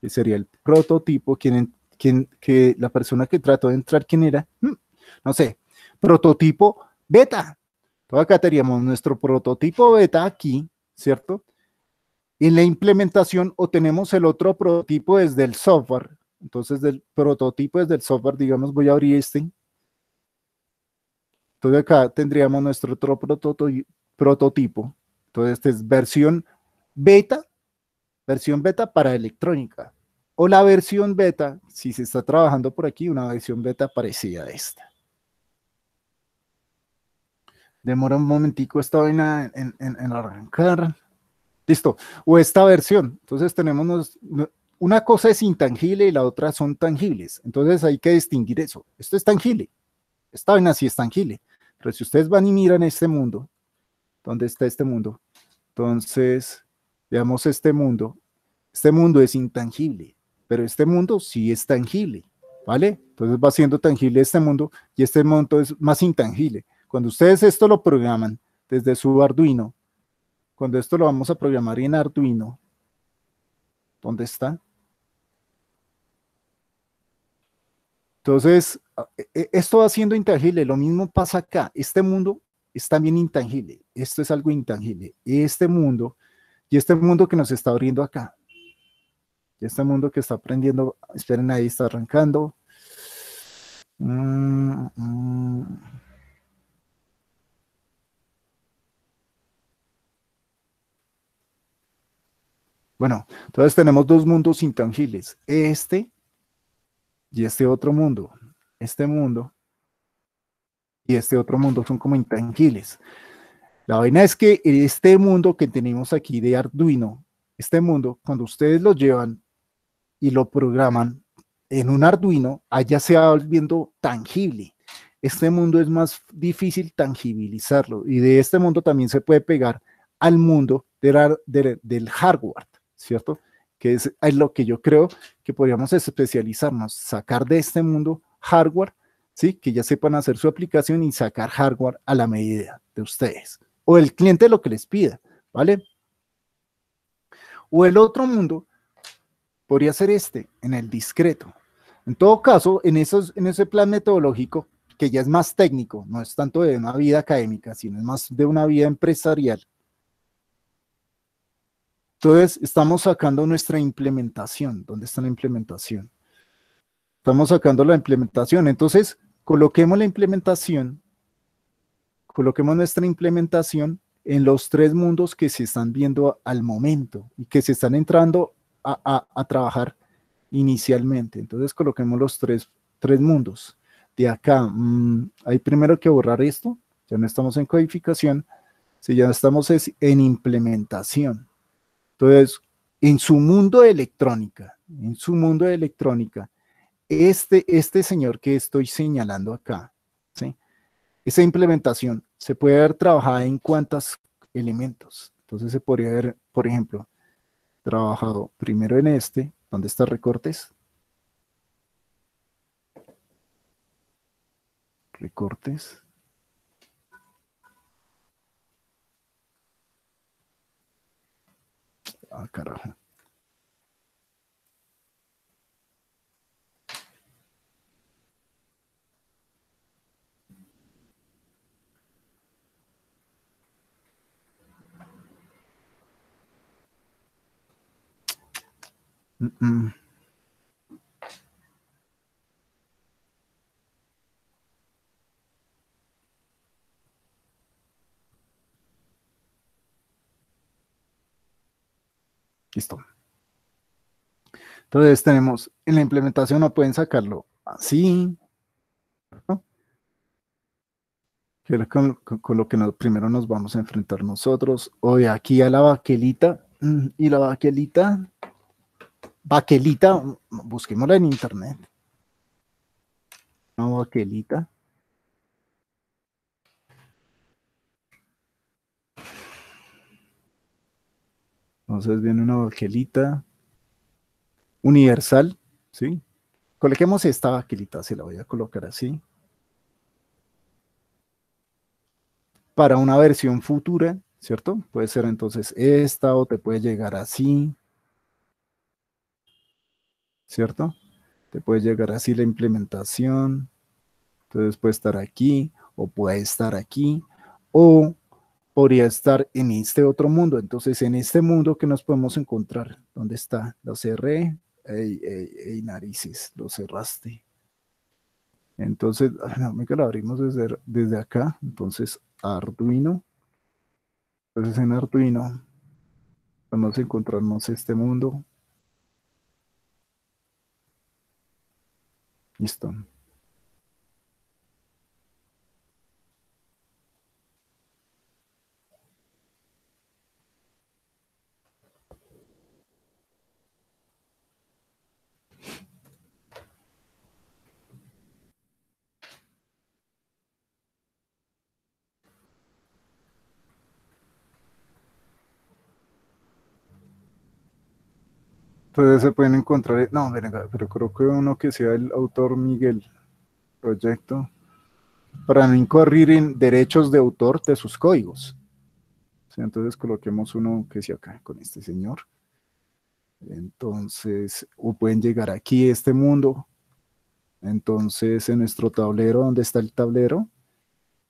que sería el prototipo, quien, quien, que la persona que trató de entrar, ¿quién era? Hmm, no sé, prototipo beta. Entonces acá teníamos nuestro prototipo beta aquí, ¿cierto? En la implementación o tenemos el otro prototipo desde el software. Entonces, del prototipo desde el software, digamos, voy a abrir este entonces acá tendríamos nuestro otro prototipo. Entonces esta es versión beta, versión beta para electrónica. O la versión beta, si se está trabajando por aquí, una versión beta parecida a esta. Demora un momentico esta vaina en, arrancar. Listo. O esta versión. Entonces tenemos una cosa es intangible y la otra son tangibles. Entonces hay que distinguir eso. Esto es tangible. Esta vaina sí es tangible. Pero si ustedes van y miran este mundo, ¿dónde está este mundo? Entonces, veamos este mundo. Este mundo es intangible, pero este mundo sí es tangible, ¿vale? Entonces va siendo tangible este mundo y este mundo es más intangible. Cuando ustedes esto lo programan desde su Arduino, cuando esto lo vamos a programar en Arduino, ¿dónde está? Entonces, ah, e, e, esto va siendo intangible. Lo mismo pasa acá. Este mundo está también intangible. Esto es algo intangible. Este mundo, y este mundo que nos está abriendo acá. Este mundo que está aprendiendo. Esperen, ahí está arrancando. Mm, mm. Bueno, entonces tenemos dos mundos intangibles. Este y este otro mundo, este mundo y este otro mundo son como intangibles. La vaina es que este mundo que tenemos aquí de Arduino, este mundo, cuando ustedes lo llevan y lo programan en un Arduino, allá se va volviendo tangible. Este mundo es más difícil tangibilizarlo y de este mundo también se puede pegar al mundo del, del hardware, ¿cierto? que es, lo que yo creo que podríamos especializarnos, sacar de este mundo hardware, ¿sí? que ya sepan hacer su aplicación y sacar hardware a la medida de ustedes, o el cliente lo que les pida, ¿vale? O el otro mundo podría ser este, en el discreto. En todo caso, en, esos, en ese plan metodológico, que ya es más técnico, no es tanto de una vida académica, sino es más de una vida empresarial, entonces, estamos sacando nuestra implementación. ¿Dónde está la implementación? Estamos sacando la implementación. Entonces, coloquemos la implementación, coloquemos nuestra implementación en los tres mundos que se están viendo al momento y que se están entrando a, trabajar inicialmente. Entonces, coloquemos los tres, tres mundos. De acá, mm, hay primero que borrar esto. Ya no estamos en codificación, si ya estamos es en implementación. Entonces, en su mundo de electrónica, en su mundo de electrónica, este, este señor que estoy señalando acá, ¿sí? esa implementación se puede haber trabajado en cuántos elementos. Entonces se podría haber, por ejemplo, trabajado primero en este, donde está recortes. Recortes. आ कर रहा हूं Mm-mm. Listo. Entonces tenemos, en la implementación no pueden sacarlo así, con, lo que primero nos vamos a enfrentar nosotros, hoy aquí a la baquelita, y la baquelita, baquelita, busquémosla en internet, No, baquelita, Entonces viene una baquelita universal, ¿sí? Coloquemos esta baquelita, se la voy a colocar así. Para una versión futura, ¿cierto? Puede ser entonces esta o te puede llegar así, ¿cierto? Te puede llegar así la implementación, entonces puede estar aquí o puede estar aquí, o podría estar en este otro mundo. Entonces, en este mundo que nos podemos encontrar, ¿dónde está? Lo cerré, ey, narices, lo cerraste. Entonces, no, que lo abrimos desde, desde acá. Entonces, Arduino. Entonces, en Arduino a encontrarnos este mundo. Listo. Entonces se pueden encontrar, e-, no, pero creo que uno que sea el autor Miguel Proyecto, para no incurrir en derechos de autor de sus códigos. Entonces coloquemos uno que sea acá con este señor. Entonces, o pueden llegar aquí a este mundo. Entonces, en nuestro tablero, ¿dónde está el tablero?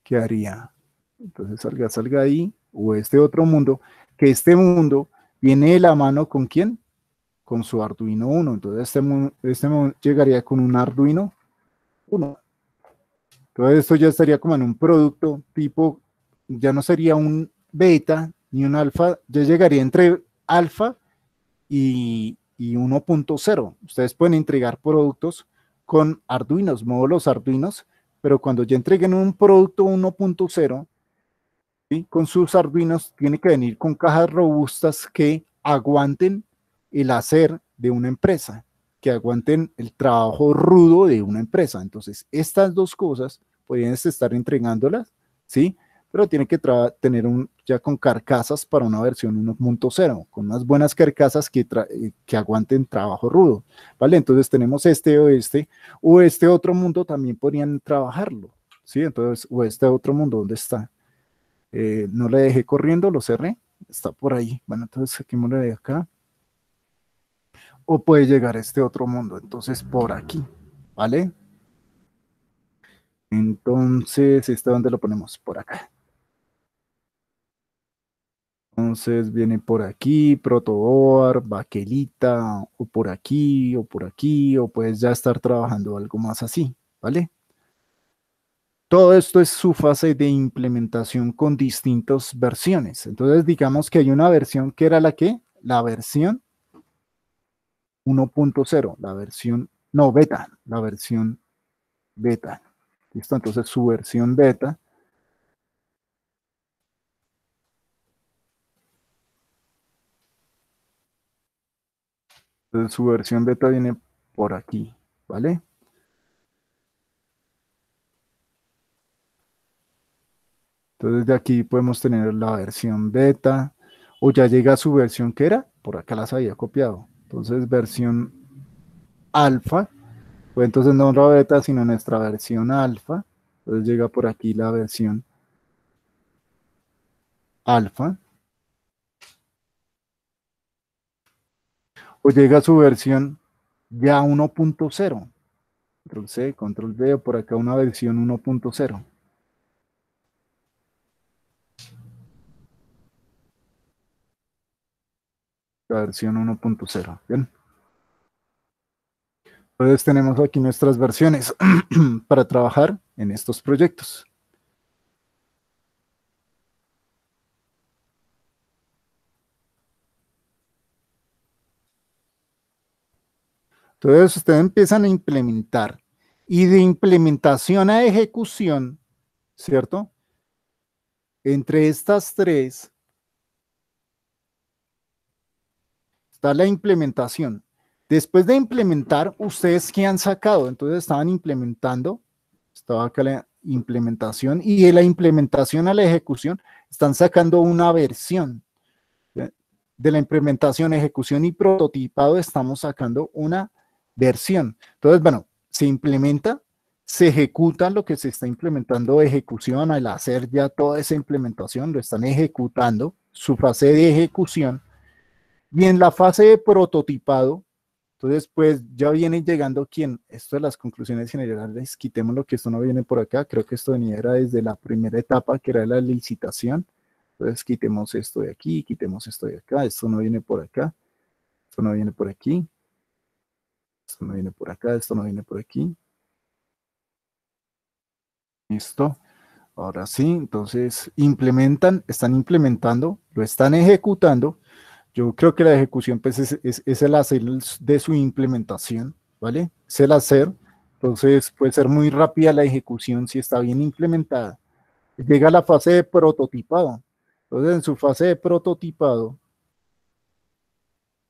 ¿Qué haría? Entonces, salga, salga ahí, o este otro mundo, que este mundo viene de la mano con quién? con su Arduino 1. Entonces este, este llegaría con un Arduino 1. Entonces esto ya estaría como en un producto tipo, ya no sería un beta ni un alfa, ya llegaría entre alfa y, y 1.0. Ustedes pueden entregar productos con Arduinos, módulos Arduinos, pero cuando ya entreguen un producto 1.0, y con sus Arduinos tiene que venir con cajas robustas que aguanten el hacer de una empresa, que aguanten el trabajo rudo de una empresa. Entonces, estas dos cosas podrían estar entregándolas, ¿sí? Pero tienen que tener un, ya con carcasas para una versión 1.0, con unas buenas carcasas que, eh, que aguanten trabajo rudo, ¿vale? Entonces tenemos este o este, o este otro mundo también podrían trabajarlo, ¿sí? Entonces, o este otro mundo, ¿dónde está? Eh, no le dejé corriendo, lo cerré, está por ahí. Bueno, entonces aquí me lo de acá o puede llegar a este otro mundo. Entonces, por aquí, ¿vale? Entonces, ¿esta dónde lo ponemos? Por acá. Entonces viene por aquí, protoboar, baquelita, o por aquí, o por aquí, o puedes ya estar trabajando algo más así, ¿vale? Todo esto es su fase de implementación con distintas versiones. Entonces digamos que hay una versión que era la que, la versión 1.0, la versión, no, beta, la versión beta. ¿Listo? Entonces su versión beta. Entonces su versión beta viene por aquí, ¿vale? Entonces de aquí podemos tener la versión beta, o ya llega su versión que era, por acá las había copiado. Entonces, versión alfa, o pues entonces no la beta, sino nuestra versión alfa. Entonces llega por aquí la versión alfa. O llega su versión ya 1.0. Control C, control V, por acá una versión 1.0. versión 1.0. Entonces tenemos aquí nuestras versiones [clears throat] para trabajar en estos proyectos. Entonces ustedes empiezan a implementar y de implementación a ejecución, ¿cierto? Entre estas tres está la implementación. Después de implementar, ¿ustedes qué han sacado? Entonces estaban implementando, estaba acá la implementación, y de la implementación a la ejecución están sacando una versión. De la implementación, ejecución y prototipado estamos sacando una versión. Entonces, bueno, se implementa, se ejecuta lo que se está implementando ejecución, al hacer ya toda esa implementación, lo están ejecutando, su fase de ejecución, bien la fase de prototipado, entonces, pues ya viene llegando quien, esto de las conclusiones generales, quitemos lo que esto no viene por acá, creo que esto venía era desde la primera etapa, que era la licitación, entonces quitemos esto de aquí, quitemos esto de acá, esto no viene por acá, esto no viene por aquí, esto no viene por acá, esto no viene por aquí. Listo. Ahora sí, entonces implementan, están implementando, lo están ejecutando, yo creo que la ejecución pues, es, el hacer de su implementación, ¿vale? Es el hacer. Entonces puede ser muy rápida la ejecución si está bien implementada. Llega a la fase de prototipado. Entonces en su fase de prototipado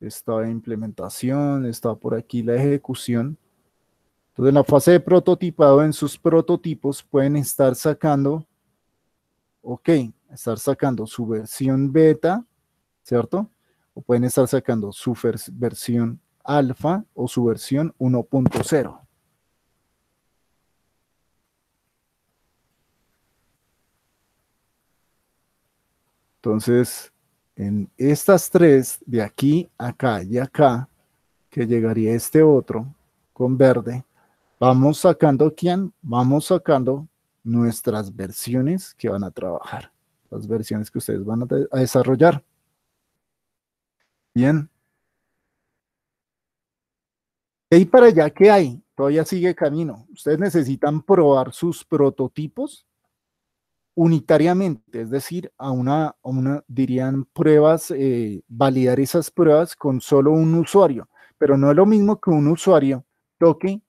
está implementación, está por aquí la ejecución. Entonces en la fase de prototipado, en sus prototipos pueden estar sacando, ok, estar sacando su versión beta, ¿cierto? o pueden estar sacando su versión alfa o su versión 1.0. Entonces, en estas tres, de aquí, acá y acá, que llegaría este otro con verde, vamos sacando quién, vamos sacando nuestras versiones que van a trabajar, las versiones que ustedes van a, a desarrollar. Bien. Y para allá, ¿qué hay? Todavía sigue camino. Ustedes necesitan probar sus prototipos unitariamente, es decir, a una, una dirían pruebas, eh, validar esas pruebas con solo un usuario, pero no es lo mismo que un usuario toque,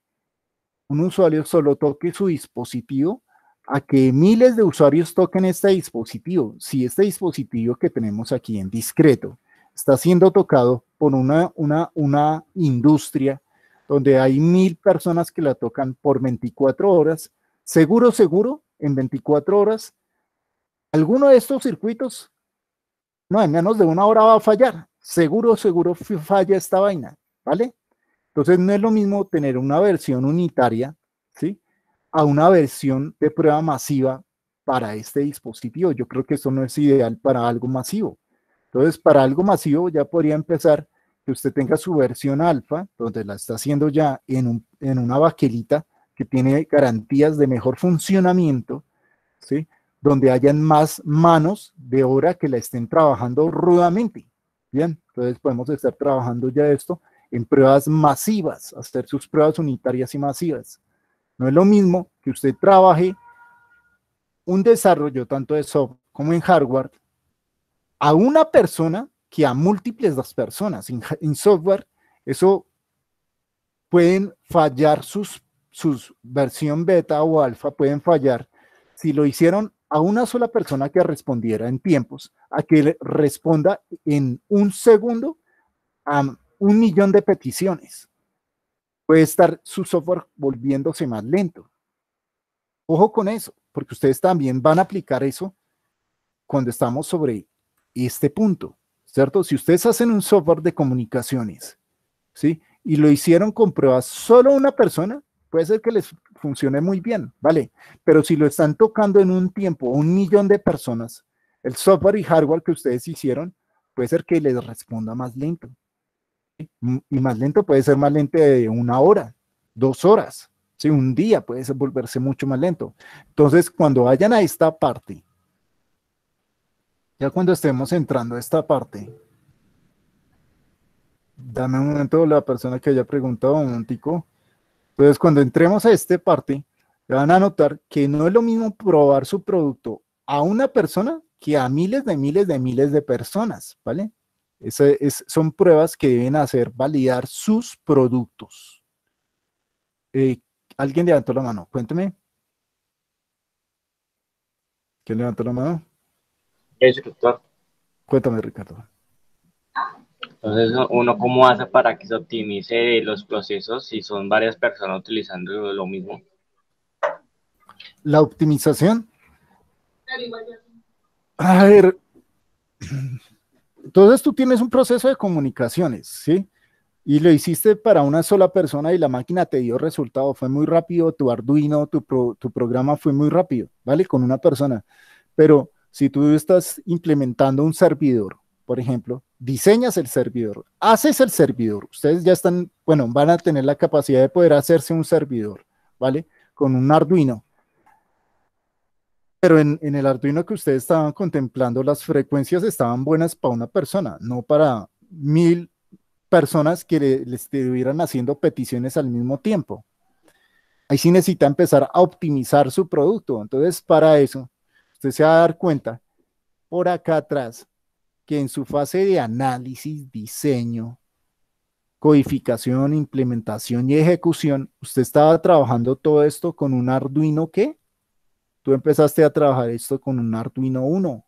un usuario solo toque su dispositivo a que miles de usuarios toquen este dispositivo, si este dispositivo que tenemos aquí en discreto está siendo tocado por una, una, una industria donde hay mil personas que la tocan por 24 horas. Seguro, seguro, en 24 horas, alguno de estos circuitos, no, en menos de una hora va a fallar. Seguro, seguro falla esta vaina, ¿vale? Entonces no es lo mismo tener una versión unitaria, ¿sí? A una versión de prueba masiva para este dispositivo. Yo creo que eso no es ideal para algo masivo. Entonces, para algo masivo ya podría empezar que usted tenga su versión alfa, donde la está haciendo ya en, una baquelita que tiene garantías de mejor funcionamiento, ¿sí? donde hayan más manos de hora que la estén trabajando rudamente. Bien, entonces podemos estar trabajando ya esto en pruebas masivas, hacer sus pruebas unitarias y masivas. No es lo mismo que usted trabaje un desarrollo tanto de software como en hardware a una persona que a múltiples las personas. En, software, eso pueden fallar sus, sus versión beta o alfa, pueden fallar si lo hicieron a una sola persona que respondiera en tiempos, a que responda en un segundo a un millón de peticiones. Puede estar su software volviéndose más lento. Ojo con eso, porque ustedes también van a aplicar eso cuando estamos sobre este punto, ¿cierto? Si ustedes hacen un software de comunicaciones, ¿sí? Y lo hicieron con pruebas solo una persona, puede ser que les funcione muy bien, ¿vale? Pero si lo están tocando en un tiempo, un millón de personas, el software y hardware que ustedes hicieron, puede ser que les responda más lento. Mm, y más lento puede ser más lento de una hora, dos horas, ¿sí? Un día puede volverse mucho más lento. Entonces, cuando vayan a esta parte, ya cuando estemos entrando a esta parte, dame un momento la persona que haya preguntado un tico Entonces, cuando entremos a esta parte, van a notar que no es lo mismo probar su producto a una persona que a miles de miles de miles de personas, ¿vale? son pruebas que deben hacer validar sus productos. Eh, ¿Alguien levantó la mano? Cuénteme. ¿Quién levantó la mano? instructor. Cuéntame, Ricardo. Entonces, ¿uno cómo hace para que se optimice los procesos si son varias personas utilizando lo mismo? La optimización. A ver, entonces [clears throat] tú tienes un proceso de comunicaciones, ¿sí? Y lo hiciste para una sola persona y la máquina te dio resultado, fue muy rápido, tu Arduino, tu, tu programa fue muy rápido, ¿vale? Con una persona. Pero si tú estás implementando un servidor, por ejemplo, diseñas el servidor, haces el servidor, ustedes ya están, bueno, van a tener la capacidad de poder hacerse un servidor, ¿vale? Con un Arduino. Pero en, el Arduino que ustedes estaban contemplando, las frecuencias estaban buenas para una persona, no para mil personas que les estuvieran haciendo peticiones al mismo tiempo ahí sí necesita empezar a optimizar su producto. Entonces, para eso usted se va a dar cuenta por acá atrás que en su fase de análisis, diseño, codificación, implementación y ejecución, usted estaba trabajando todo esto con un Arduino que tú empezaste a trabajar esto con un Arduino 1.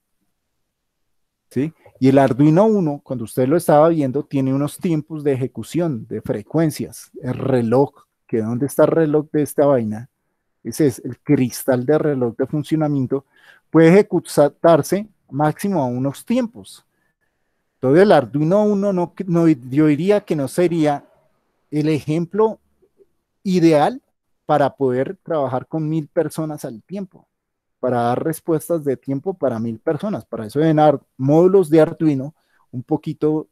¿Sí? Y el Arduino 1, cuando usted lo estaba viendo, tiene unos tiempos de ejecución, de frecuencias, el reloj, que dónde está el reloj de esta vaina. Ese es el cristal de reloj de funcionamiento puede ejecutarse máximo a unos tiempos. todo el Arduino 1 no, no, yo diría que no sería el ejemplo ideal para poder trabajar con mil personas al tiempo, para dar respuestas de tiempo para mil personas. Para eso deben dar módulos de Arduino un poquito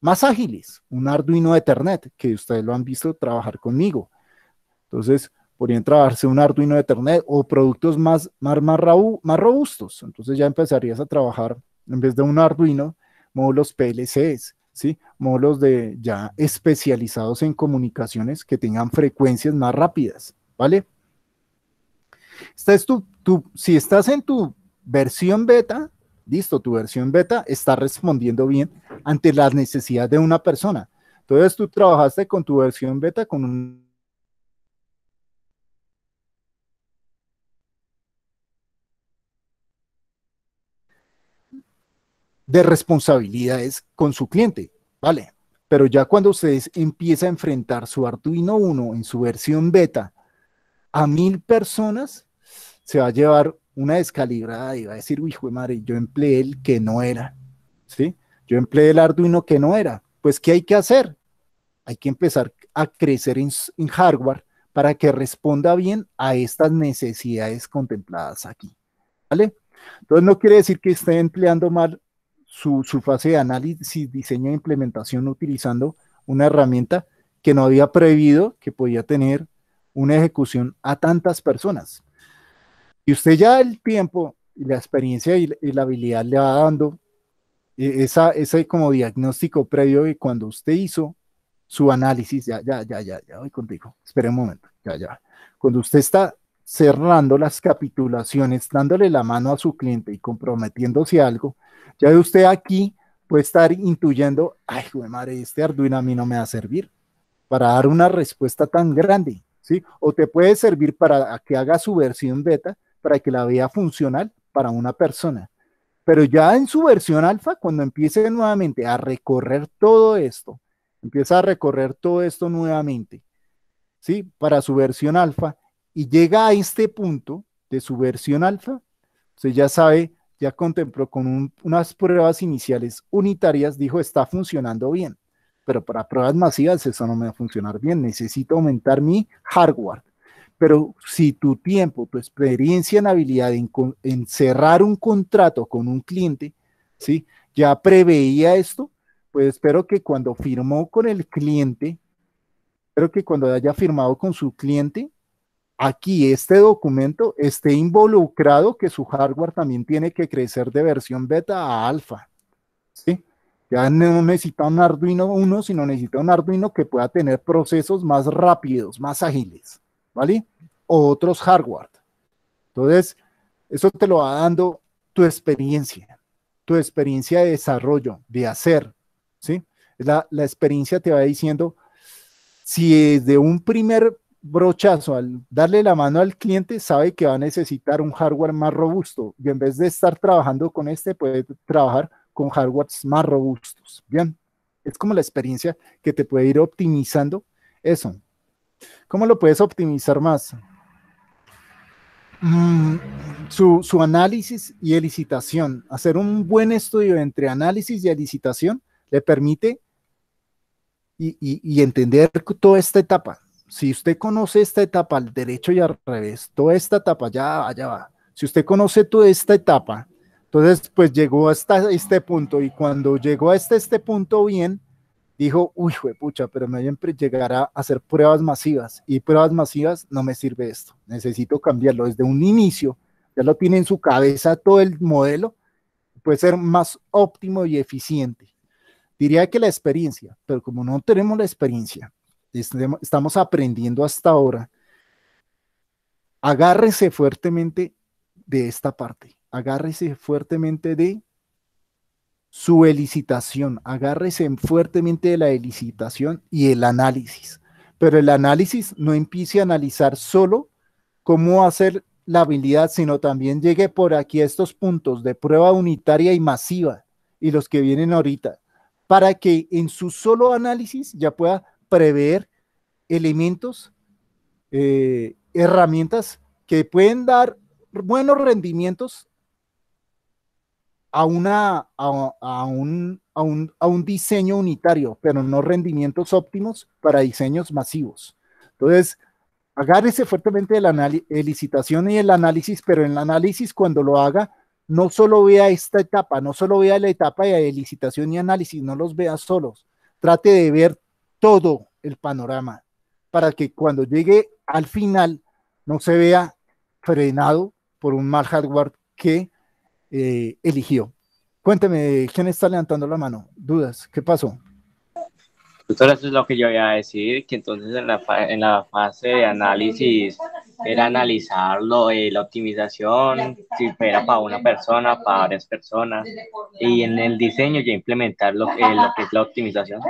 más ágiles, un Arduino Ethernet, que ustedes lo han visto trabajar conmigo. Entonces, podrían trabajarse un Arduino Ethernet o productos más, más, más, más robustos. Entonces ya empezarías a trabajar, en vez de un Arduino, módulos PLCs, ¿sí? módulos de, ya especializados en comunicaciones que tengan frecuencias más rápidas, ¿vale? Esta si estás en tu versión beta, listo, tu versión beta está respondiendo bien ante las necesidades de una persona. Entonces tú trabajaste con tu versión beta con un de responsabilidades con su cliente, ¿vale? Pero ya cuando ustedes empiezan a enfrentar su Arduino 1 en su versión beta a mil personas, se va a llevar una descalibrada y va a decir, hijo de madre, yo empleé el que no era, ¿sí? Yo empleé el Arduino que no era. Pues, ¿qué hay que hacer? Hay que empezar a crecer en, en hardware para que responda bien a estas necesidades contempladas aquí, ¿vale? Entonces, no quiere decir que esté empleando mal su, su fase de análisis, diseño e implementación utilizando una herramienta que no había previsto que podía tener una ejecución a tantas personas. Y usted ya el tiempo y la experiencia y, la habilidad le va dando eh, esa, ese como diagnóstico previo de cuando usted hizo su análisis, ya, ya, ya, ya, ya voy contigo, espere un momento, ya, ya. Cuando usted está cerrando las capitulaciones, dándole la mano a su cliente y comprometiéndose a algo, ya usted aquí puede estar intuyendo, ay, güey, este Arduino a mí no me va a servir para dar una respuesta tan grande, ¿sí? O te puede servir para que haga su versión beta, para que la vea funcional para una persona. Pero ya en su versión alfa, cuando empiece nuevamente a recorrer todo esto, empieza a recorrer todo esto nuevamente, ¿sí? Para su versión alfa, y llega a este punto de su versión alfa, usted ya sabe, ya contempló con unas pruebas iniciales unitarias, dijo está funcionando bien, pero para pruebas masivas eso no me va a funcionar bien, necesito aumentar mi hardware. Pero si tu tiempo, tu experiencia en habilidad en, cerrar un contrato con un cliente, ¿sí? Ya preveía esto, pues espero que cuando firmó con el cliente, espero que cuando haya firmado con su cliente, aquí este documento esté involucrado que su hardware también tiene que crecer de versión beta a alfa. ¿sí? Ya no necesita un Arduino 1, sino necesita un Arduino que pueda tener procesos más rápidos, más ágiles, ¿vale? O otros hardware. Entonces, eso te lo va dando tu experiencia, tu experiencia de desarrollo, de hacer, ¿sí? La, la experiencia te va diciendo si de un primer brochazo, al darle la mano al cliente, sabe que va a necesitar un hardware más robusto y en vez de estar trabajando con este, puede trabajar con hardwares más robustos. Bien, es como la experiencia que te puede ir optimizando eso. ¿Cómo lo puedes optimizar más? Mm, su, análisis y elicitación. Hacer un buen estudio entre análisis y elicitación le permite y, y entender toda esta etapa si usted conoce esta etapa al derecho y al revés, toda esta etapa, ya, ya va. Si usted conoce toda esta etapa, entonces pues llegó hasta este punto y cuando llegó hasta este punto bien, dijo, uy, pucha, pero me a llegará a hacer pruebas masivas y pruebas masivas no me sirve esto, necesito cambiarlo desde un inicio, ya lo tiene en su cabeza todo el modelo, puede ser más óptimo y eficiente. Diría que la experiencia, pero como no tenemos la experiencia, estamos aprendiendo hasta ahora, agárrese fuertemente de esta parte, agárrese fuertemente de su elicitación, agárrese fuertemente de la elicitación y el análisis. Pero el análisis no empiece a analizar solo cómo hacer la habilidad, sino también llegue por aquí a estos puntos de prueba unitaria y masiva y los que vienen ahorita, para que en su solo análisis ya pueda prever elementos, eh, herramientas que pueden dar buenos rendimientos a, una, a, un, a, un, diseño unitario, pero no rendimientos óptimos para diseños masivos. Entonces, agárrese fuertemente de la licitación y el análisis, pero en el análisis cuando lo haga, no solo vea esta etapa, no solo vea la etapa de licitación y análisis, no los vea solos. Trate de ver todo el panorama para que cuando llegue al final no se vea frenado por un mal hardware que eh, eligió. Cuénteme, ¿quién está levantando la mano? ¿Dudas? ¿Qué pasó? Doctor, pues eso es lo que yo iba a decir, que entonces en la, fase de análisis era analizarlo, eh, la optimización, si era para una persona, para varias personas, y en el diseño ya implementar lo que es la optimización.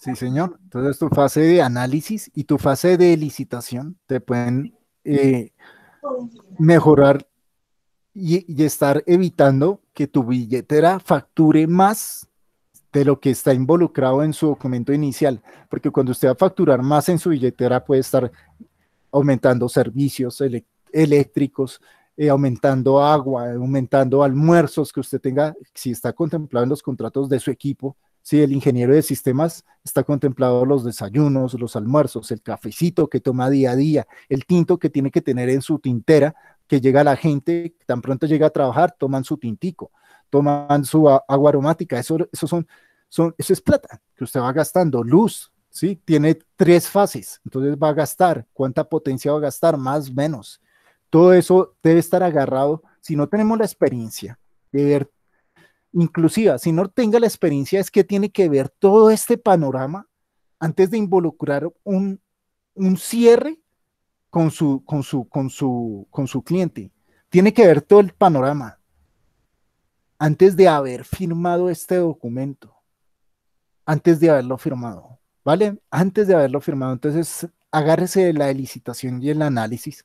Sí, señor. Entonces tu fase de análisis y tu fase de licitación te pueden eh, mejorar y, estar evitando que tu billetera facture más de lo que está involucrado en su documento inicial, porque cuando usted va a facturar más en su billetera puede estar aumentando servicios eléctricos, eh, aumentando agua, aumentando almuerzos que usted tenga, si está contemplado en los contratos de su equipo, si el ingeniero de sistemas está contemplado los desayunos, los almuerzos, el cafecito que toma día a día, el tinto que tiene que tener en su tintera, que llega la gente, tan pronto llega a trabajar, toman su tintico, toman su agua aromática, eso, son, son, eso es plata que usted va gastando, luz, ¿sí? Tiene tres fases, entonces va a gastar, cuánta potencia va a gastar, más, menos. Todo eso debe estar agarrado, si no tenemos la experiencia de ver inclusiva, si no tenga la experiencia, es que tiene que ver todo este panorama antes de involucrar un, cierre con su, con, su, con, su, con su cliente. Tiene que ver todo el panorama antes de haber firmado este documento, antes de haberlo firmado, ¿vale? Antes de haberlo firmado. Entonces, agárrese de la licitación y el análisis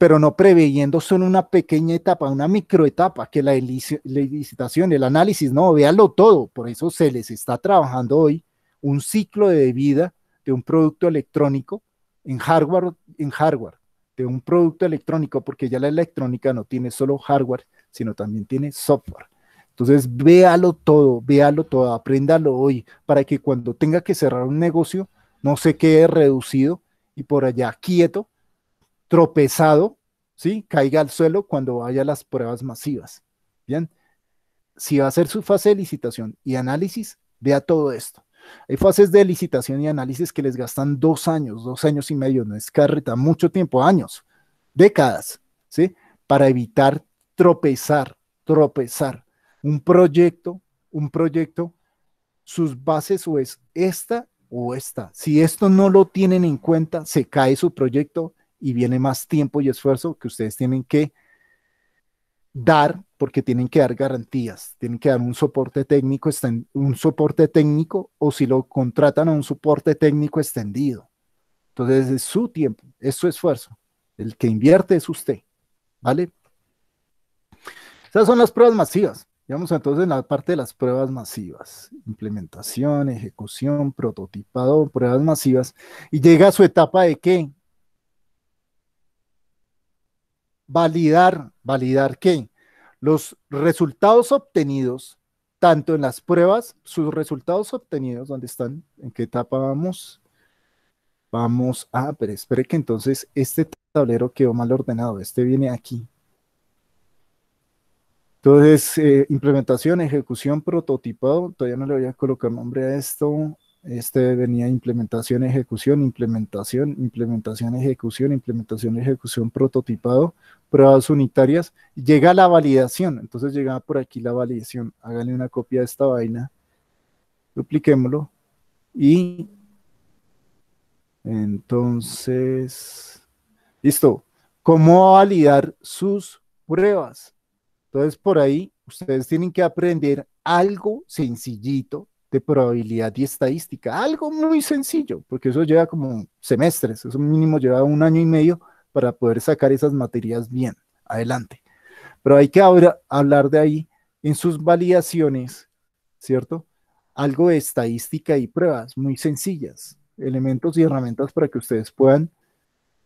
pero no preveyendo solo una pequeña etapa, una microetapa, que la, licitación, el análisis, no, véalo todo. Por eso se les está trabajando hoy un ciclo de vida de un producto electrónico en hardware, en hardware, de un producto electrónico, porque ya la electrónica no tiene solo hardware, sino también tiene software. Entonces, véalo todo, véalo todo, apréndalo hoy, para que cuando tenga que cerrar un negocio, no se quede reducido y por allá quieto, tropezado, ¿sí? Caiga al suelo cuando vaya a las pruebas masivas. Bien, si va a ser su fase de licitación y análisis, vea todo esto. Hay fases de licitación y análisis que les gastan dos años, dos años y medio, no es carreta, mucho tiempo, años, décadas, ¿sí? Para evitar tropezar, tropezar. Un proyecto, un proyecto, sus bases o es esta o esta. Si esto no lo tienen en cuenta, se cae su proyecto, y viene más tiempo y esfuerzo que ustedes tienen que dar porque tienen que dar garantías, tienen que dar un soporte técnico, un soporte técnico o si lo contratan a un soporte técnico extendido. Entonces es su tiempo, es su esfuerzo. El que invierte es usted, ¿vale? Esas son las pruebas masivas. vamos entonces a la parte de las pruebas masivas, implementación, ejecución, prototipado, pruebas masivas, y llega a su etapa de qué? validar, validar qué? Los resultados obtenidos, tanto en las pruebas, sus resultados obtenidos, ¿dónde están? ¿En qué etapa vamos? Vamos, ah, pero espere que entonces este tablero quedó mal ordenado, este viene aquí. Entonces, eh, implementación, ejecución, prototipado, todavía no le voy a colocar nombre a esto, este venía implementación, ejecución, implementación, implementación, ejecución, implementación, ejecución, prototipado pruebas unitarias, llega la validación. Entonces llega por aquí la validación. Háganle una copia de esta vaina, dupliquémoslo y entonces, listo. ¿Cómo validar sus pruebas? Entonces, por ahí ustedes tienen que aprender algo sencillito de probabilidad y estadística, algo muy sencillo, porque eso lleva como semestres, eso mínimo lleva un año y medio para poder sacar esas materias bien. Adelante. Pero hay que ahora hablar de ahí en sus validaciones, ¿cierto? Algo de estadística y pruebas muy sencillas, elementos y herramientas para que ustedes puedan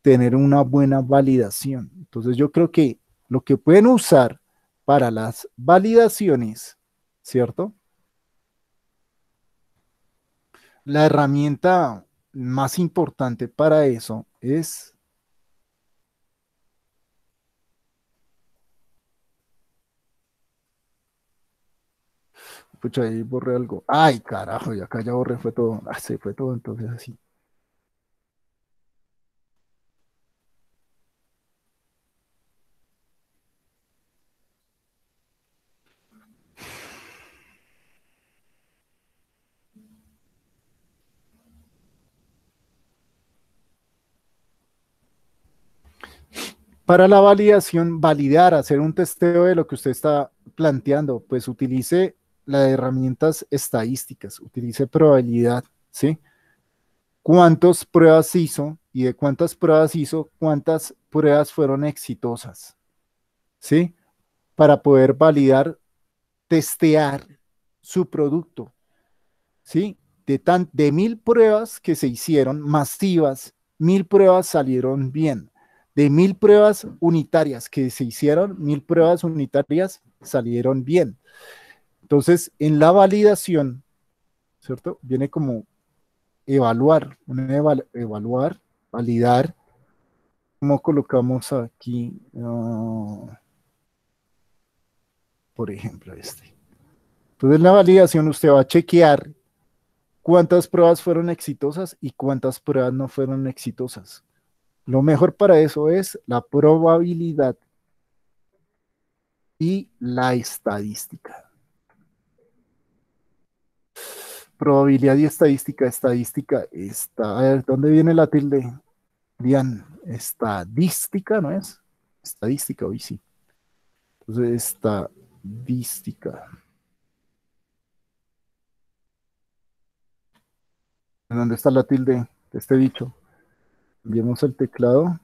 tener una buena validación. Entonces yo creo que lo que pueden usar para las validaciones, ¿cierto? La herramienta más importante para eso es escucha ahí borré algo. Ay, carajo, y acá ya borré, fue todo. Ah, fue todo, entonces así. Para la validación, validar, hacer un testeo de lo que usted está planteando, pues utilice las herramientas estadísticas, utilice probabilidad, ¿sí? ¿Cuántas pruebas hizo? Y de cuántas pruebas hizo, cuántas pruebas fueron exitosas, ¿sí? Para poder validar, testear su producto, ¿sí? De, tan, de mil pruebas que se hicieron masivas, mil pruebas salieron bien. De mil pruebas unitarias que se hicieron, mil pruebas unitarias salieron bien. Entonces, en la validación, ¿cierto? Viene como evaluar, evaluar, validar. ¿Cómo colocamos aquí? Ah, por ejemplo, este. Entonces, en la validación usted va a chequear cuántas pruebas fueron exitosas y cuántas pruebas no fueron exitosas. Lo mejor para eso es la probabilidad y la estadística. probabilidad y estadística, estadística, está, a ver, ¿dónde viene la tilde? Bien, estadística, ¿no es? Estadística, hoy sí. Entonces, estadística. ¿Dónde está la tilde de este dicho? Enviamos el teclado.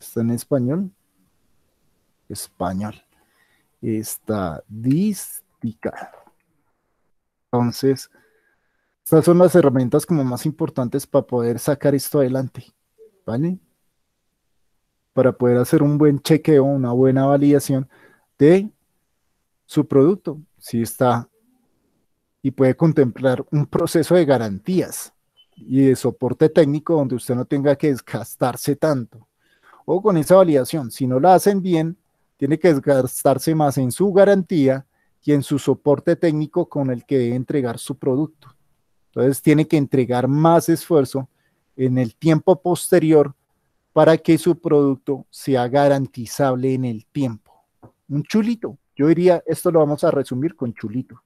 Está en español. Español. Estadística. Entonces, estas son las herramientas como más importantes para poder sacar esto adelante, ¿vale? Para poder hacer un buen chequeo, una buena validación de su producto, si está y puede contemplar un proceso de garantías y de soporte técnico donde usted no tenga que desgastarse tanto. O con esa validación, si no la hacen bien, tiene que desgastarse más en su garantía y en su soporte técnico con el que debe entregar su producto. Entonces tiene que entregar más esfuerzo en el tiempo posterior para que su producto sea garantizable en el tiempo. Un chulito. Yo diría, esto lo vamos a resumir con chulito.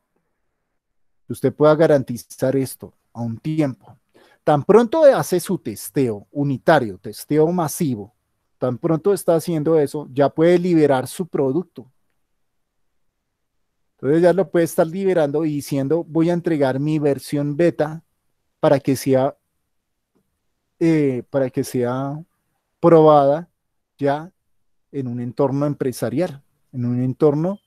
Usted pueda garantizar esto a un tiempo. Tan pronto hace su testeo unitario, testeo masivo, tan pronto está haciendo eso, ya puede liberar su producto entonces ya lo puede estar liberando y diciendo, voy a entregar mi versión beta para que sea, eh, para que sea probada ya en un entorno empresarial, en un entorno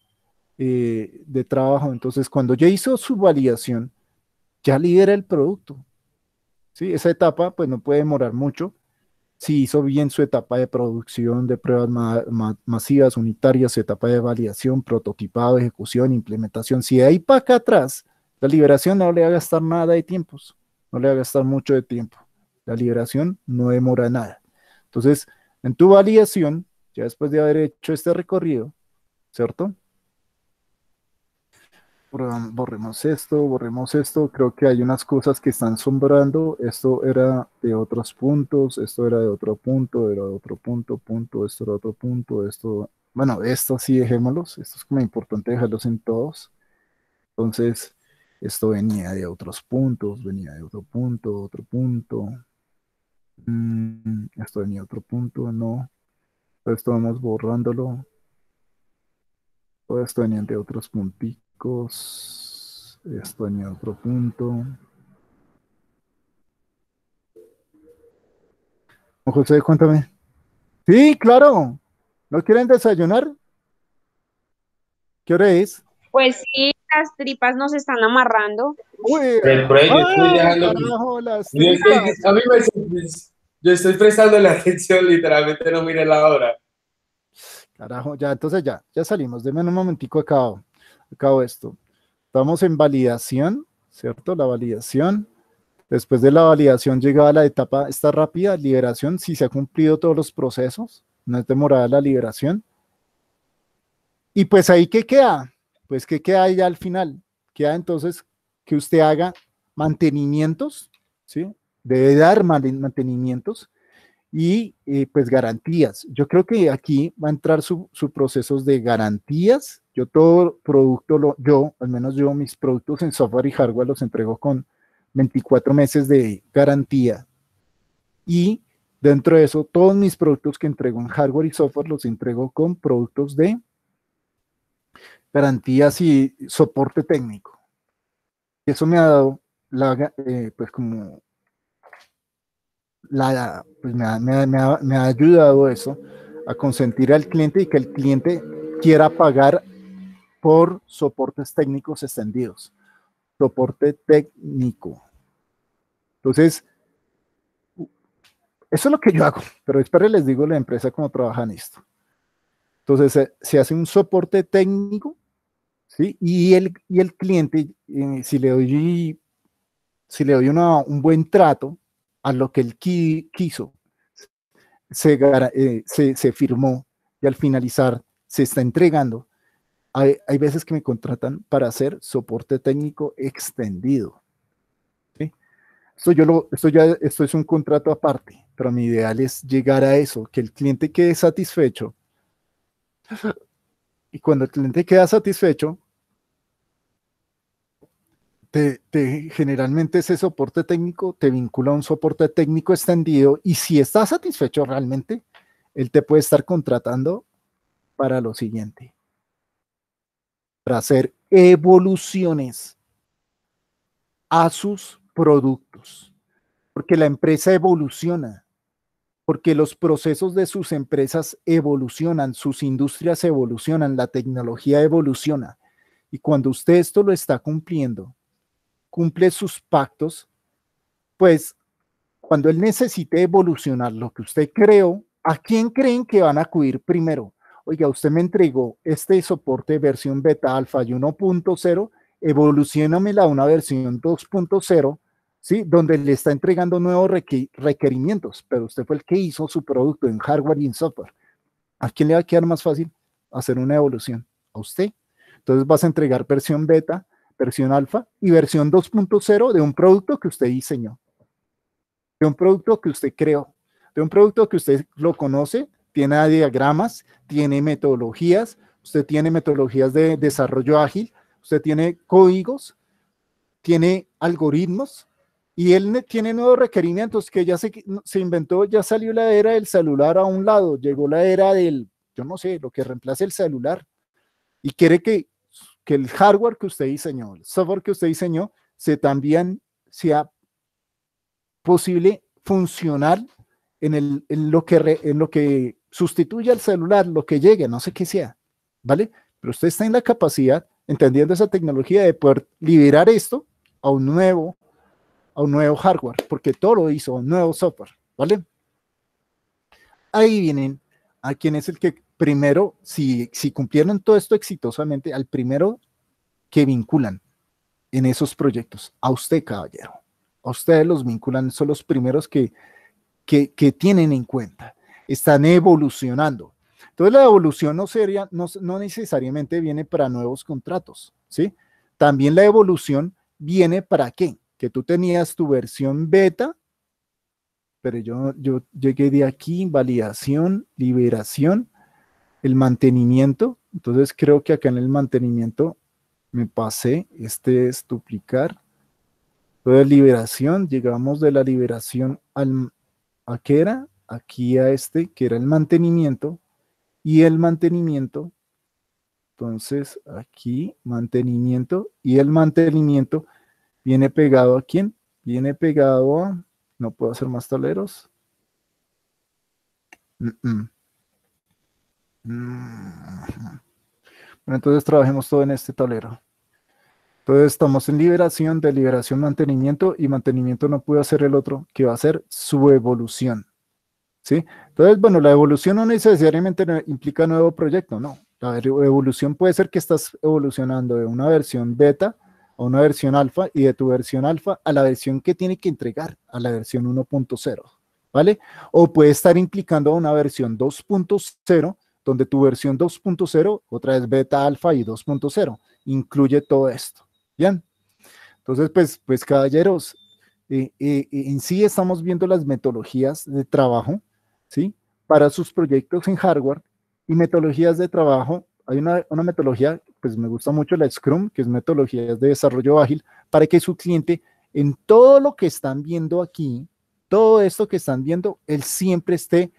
eh, de trabajo. Entonces, cuando ya hizo su validación, ya lidera el producto. ¿Sí? Esa etapa pues no puede demorar mucho si hizo bien su etapa de producción de pruebas masivas, unitarias, su etapa de validación, prototipado, ejecución, implementación. Si de ahí para acá atrás, la liberación no le va a gastar nada de tiempos, no le va a gastar mucho de tiempo. La liberación no demora nada. Entonces, en tu validación, ya después de haber hecho este recorrido, ¿cierto? borremos esto, borremos esto, creo que hay unas cosas que están sombrando, esto era de otros puntos, esto era de otro punto, era de otro punto, punto, esto era otro punto, esto, bueno, esto sí dejémoslos, esto es como importante dejarlos en todos. Entonces, esto venía de otros puntos, venía de otro punto, otro punto, mm, esto venía de otro punto, no, esto vamos borrándolo, todo esto venía de otros puntitos España otro punto. José, cuéntame. Sí, claro. ¿No quieren desayunar? ¿Qué hora es? Pues sí, las tripas nos están amarrando. yo estoy prestando la [laughs] atención, literalmente no mire la hora. Carajo, ya, entonces ya, ya salimos. Deme un momentico acá. Acabo esto. Estamos en validación, ¿cierto? La validación. Después de la validación llegaba la etapa, esta rápida liberación, si se han cumplido todos los procesos, no es demorada la liberación. Y pues ahí ¿qué queda, pues ¿qué queda ya al final, queda entonces que usted haga mantenimientos, ¿sí? Debe dar mantenimientos y eh, pues garantías. Yo creo que aquí va a entrar su, su procesos de garantías. Yo todo producto, yo, al menos yo, mis productos en software y hardware los entrego con 24 meses de garantía. Y dentro de eso, todos mis productos que entrego en hardware y software los entrego con productos de garantías y soporte técnico. Eso me ha dado la, eh, pues como pues me, ha, ayudado eso a consentir al cliente y que el cliente quiera pagar por soportes técnicos extendidos, soporte técnico. Entonces, eso es lo que yo hago, pero y les digo la empresa cómo trabajan esto. Entonces, se hace un soporte técnico, ¿sí? Y el, y el cliente, eh, si le doy, si le doy una, un buen trato, a lo que él quiso. Eh, se, firmó y al finalizar se está entregando. Hay, veces que me contratan para hacer soporte técnico extendido. ¿sí? yo lo, ya, esto es un contrato aparte, pero mi ideal es llegar a eso, que el cliente quede satisfecho. Y cuando el cliente queda satisfecho, generalmente ese soporte técnico te vincula a un soporte técnico extendido y si estás satisfecho realmente, él te puede estar contratando para lo siguiente, para hacer evoluciones a sus productos, porque la empresa evoluciona, porque los procesos de sus empresas evolucionan, sus industrias evolucionan, la tecnología evoluciona. Y cuando usted esto lo está cumpliendo, cumple sus pactos, pues cuando él necesite evolucionar lo que usted creó, ¿a quién creen que van a acudir primero? Oiga, usted me entregó este soporte versión beta alfa y 1.0, evolucionamela a una versión 2.0, ¿sí? Donde le está entregando nuevos requerimientos, pero usted fue el que hizo su producto en hardware y en software. ¿A quién le va a quedar más fácil hacer una evolución? A usted. Entonces vas a entregar versión beta, versión alfa, y versión 2.0 de un producto que usted diseñó, de un producto que usted creó, de un producto que usted lo conoce, tiene diagramas, tiene metodologías, usted tiene metodologías de desarrollo ágil, usted tiene códigos, tiene algoritmos, y él tiene nuevos requerimientos que ya se, se, inventó, ya salió la era del celular a un lado, llegó la era del, yo no sé, lo que reemplace el celular. Y quiere que que el hardware que usted diseñó, el software que usted diseñó, se también sea posible funcionar en, el, lo, que en sustituya el celular, lo que llegue, no sé qué sea, ¿vale? Pero usted está en la capacidad, entendiendo esa tecnología, de poder liberar esto a un nuevo, a un nuevo hardware, porque todo lo hizo, un nuevo software, ¿vale? Ahí vienen a quien es el que primero, si, cumplieron todo esto exitosamente, al primero que vinculan en esos proyectos, a usted, caballero, a ustedes los vinculan, son los primeros que, tienen en cuenta, están evolucionando. Entonces la evolución no, sería, no, necesariamente viene para nuevos contratos, ¿sí? También la evolución viene para qué? Que tú tenías tu versión beta, pero yo, yo llegué de aquí, validación, liberación, el mantenimiento. Entonces creo que acá en el mantenimiento me pasé, este es duplicar. Entonces liberación, llegamos de la liberación al, a qué era, aquí a este, que era el mantenimiento. Y el mantenimiento, entonces aquí mantenimiento, y el mantenimiento viene pegado a quién? Viene pegado a, no puedo hacer más tableros. Mm, mm. Bueno, entonces trabajemos todo en este tablero. Entonces estamos en liberación, de liberación mantenimiento y mantenimiento no puede hacer el otro, que va a ser su evolución. ¿Sí? Entonces, bueno, la evolución no necesariamente implica nuevo proyecto, no. La evolución puede ser que estás evolucionando de una versión beta a una versión alfa y de tu versión alfa a la versión que tiene que entregar, a la versión 1.0, ¿vale? O puede estar implicando una versión 2.0 donde tu versión 2.0, otra vez beta, alfa y 2.0, incluye todo esto. ¿Bien? Entonces, pues, pues caballeros, eh, eh, eh, en sí estamos viendo las metodologías de trabajo, ¿sí? Para sus proyectos en hardware y metodologías de trabajo. Hay una, metodología, pues me gusta mucho la Scrum, que es metodologías de desarrollo ágil, para que su cliente, en todo lo que están viendo aquí, todo esto que están viendo, él siempre esté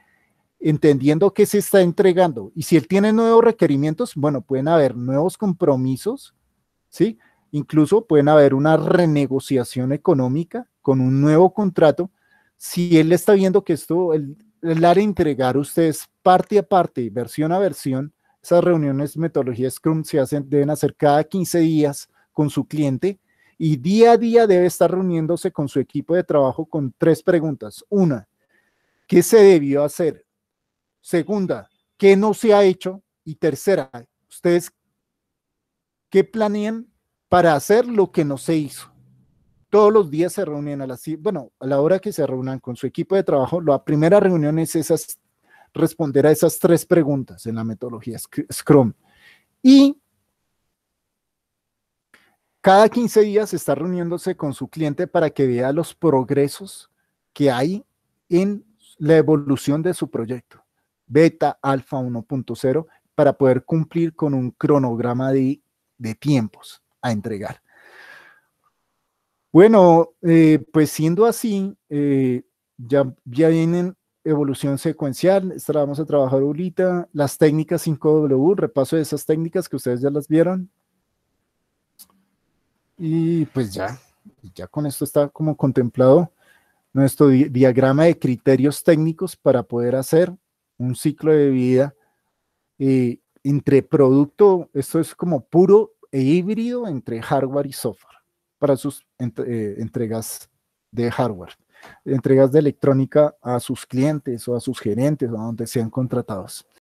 entendiendo qué se está entregando. Y si él tiene nuevos requerimientos, bueno, pueden haber nuevos compromisos, ¿sí? Incluso pueden haber una renegociación económica con un nuevo contrato. Si él está viendo que esto, el, el área entregar ustedes parte a parte, versión a versión, esas reuniones metodología Scrum se hacen, deben hacer cada 15 días con su cliente y día a día debe estar reuniéndose con su equipo de trabajo con tres preguntas. Una, ¿qué se debió hacer? Segunda, ¿qué no se ha hecho? Y tercera, ¿ustedes qué planean para hacer lo que no se hizo? Todos los días se reúnen a las, bueno, a la hora que se reúnan con su equipo de trabajo, la primera reunión es esas, responder a esas tres preguntas en la metodología Scrum. Y cada 15 días está reuniéndose con su cliente para que vea los progresos que hay en la evolución de su proyecto beta, alfa 1.0, para poder cumplir con un cronograma de, tiempos a entregar. Bueno, eh, pues siendo así, eh, ya, ya vienen evolución secuencial, esta vamos a trabajar ahorita, las técnicas 5W, repaso de esas técnicas que ustedes ya las vieron. Y pues ya, ya con esto está como contemplado nuestro diagrama de criterios técnicos para poder hacer un ciclo de vida eh, entre producto, esto es como puro e híbrido entre hardware y software para sus eh, entregas de hardware, entregas de electrónica a sus clientes o a sus gerentes o a donde sean contratados.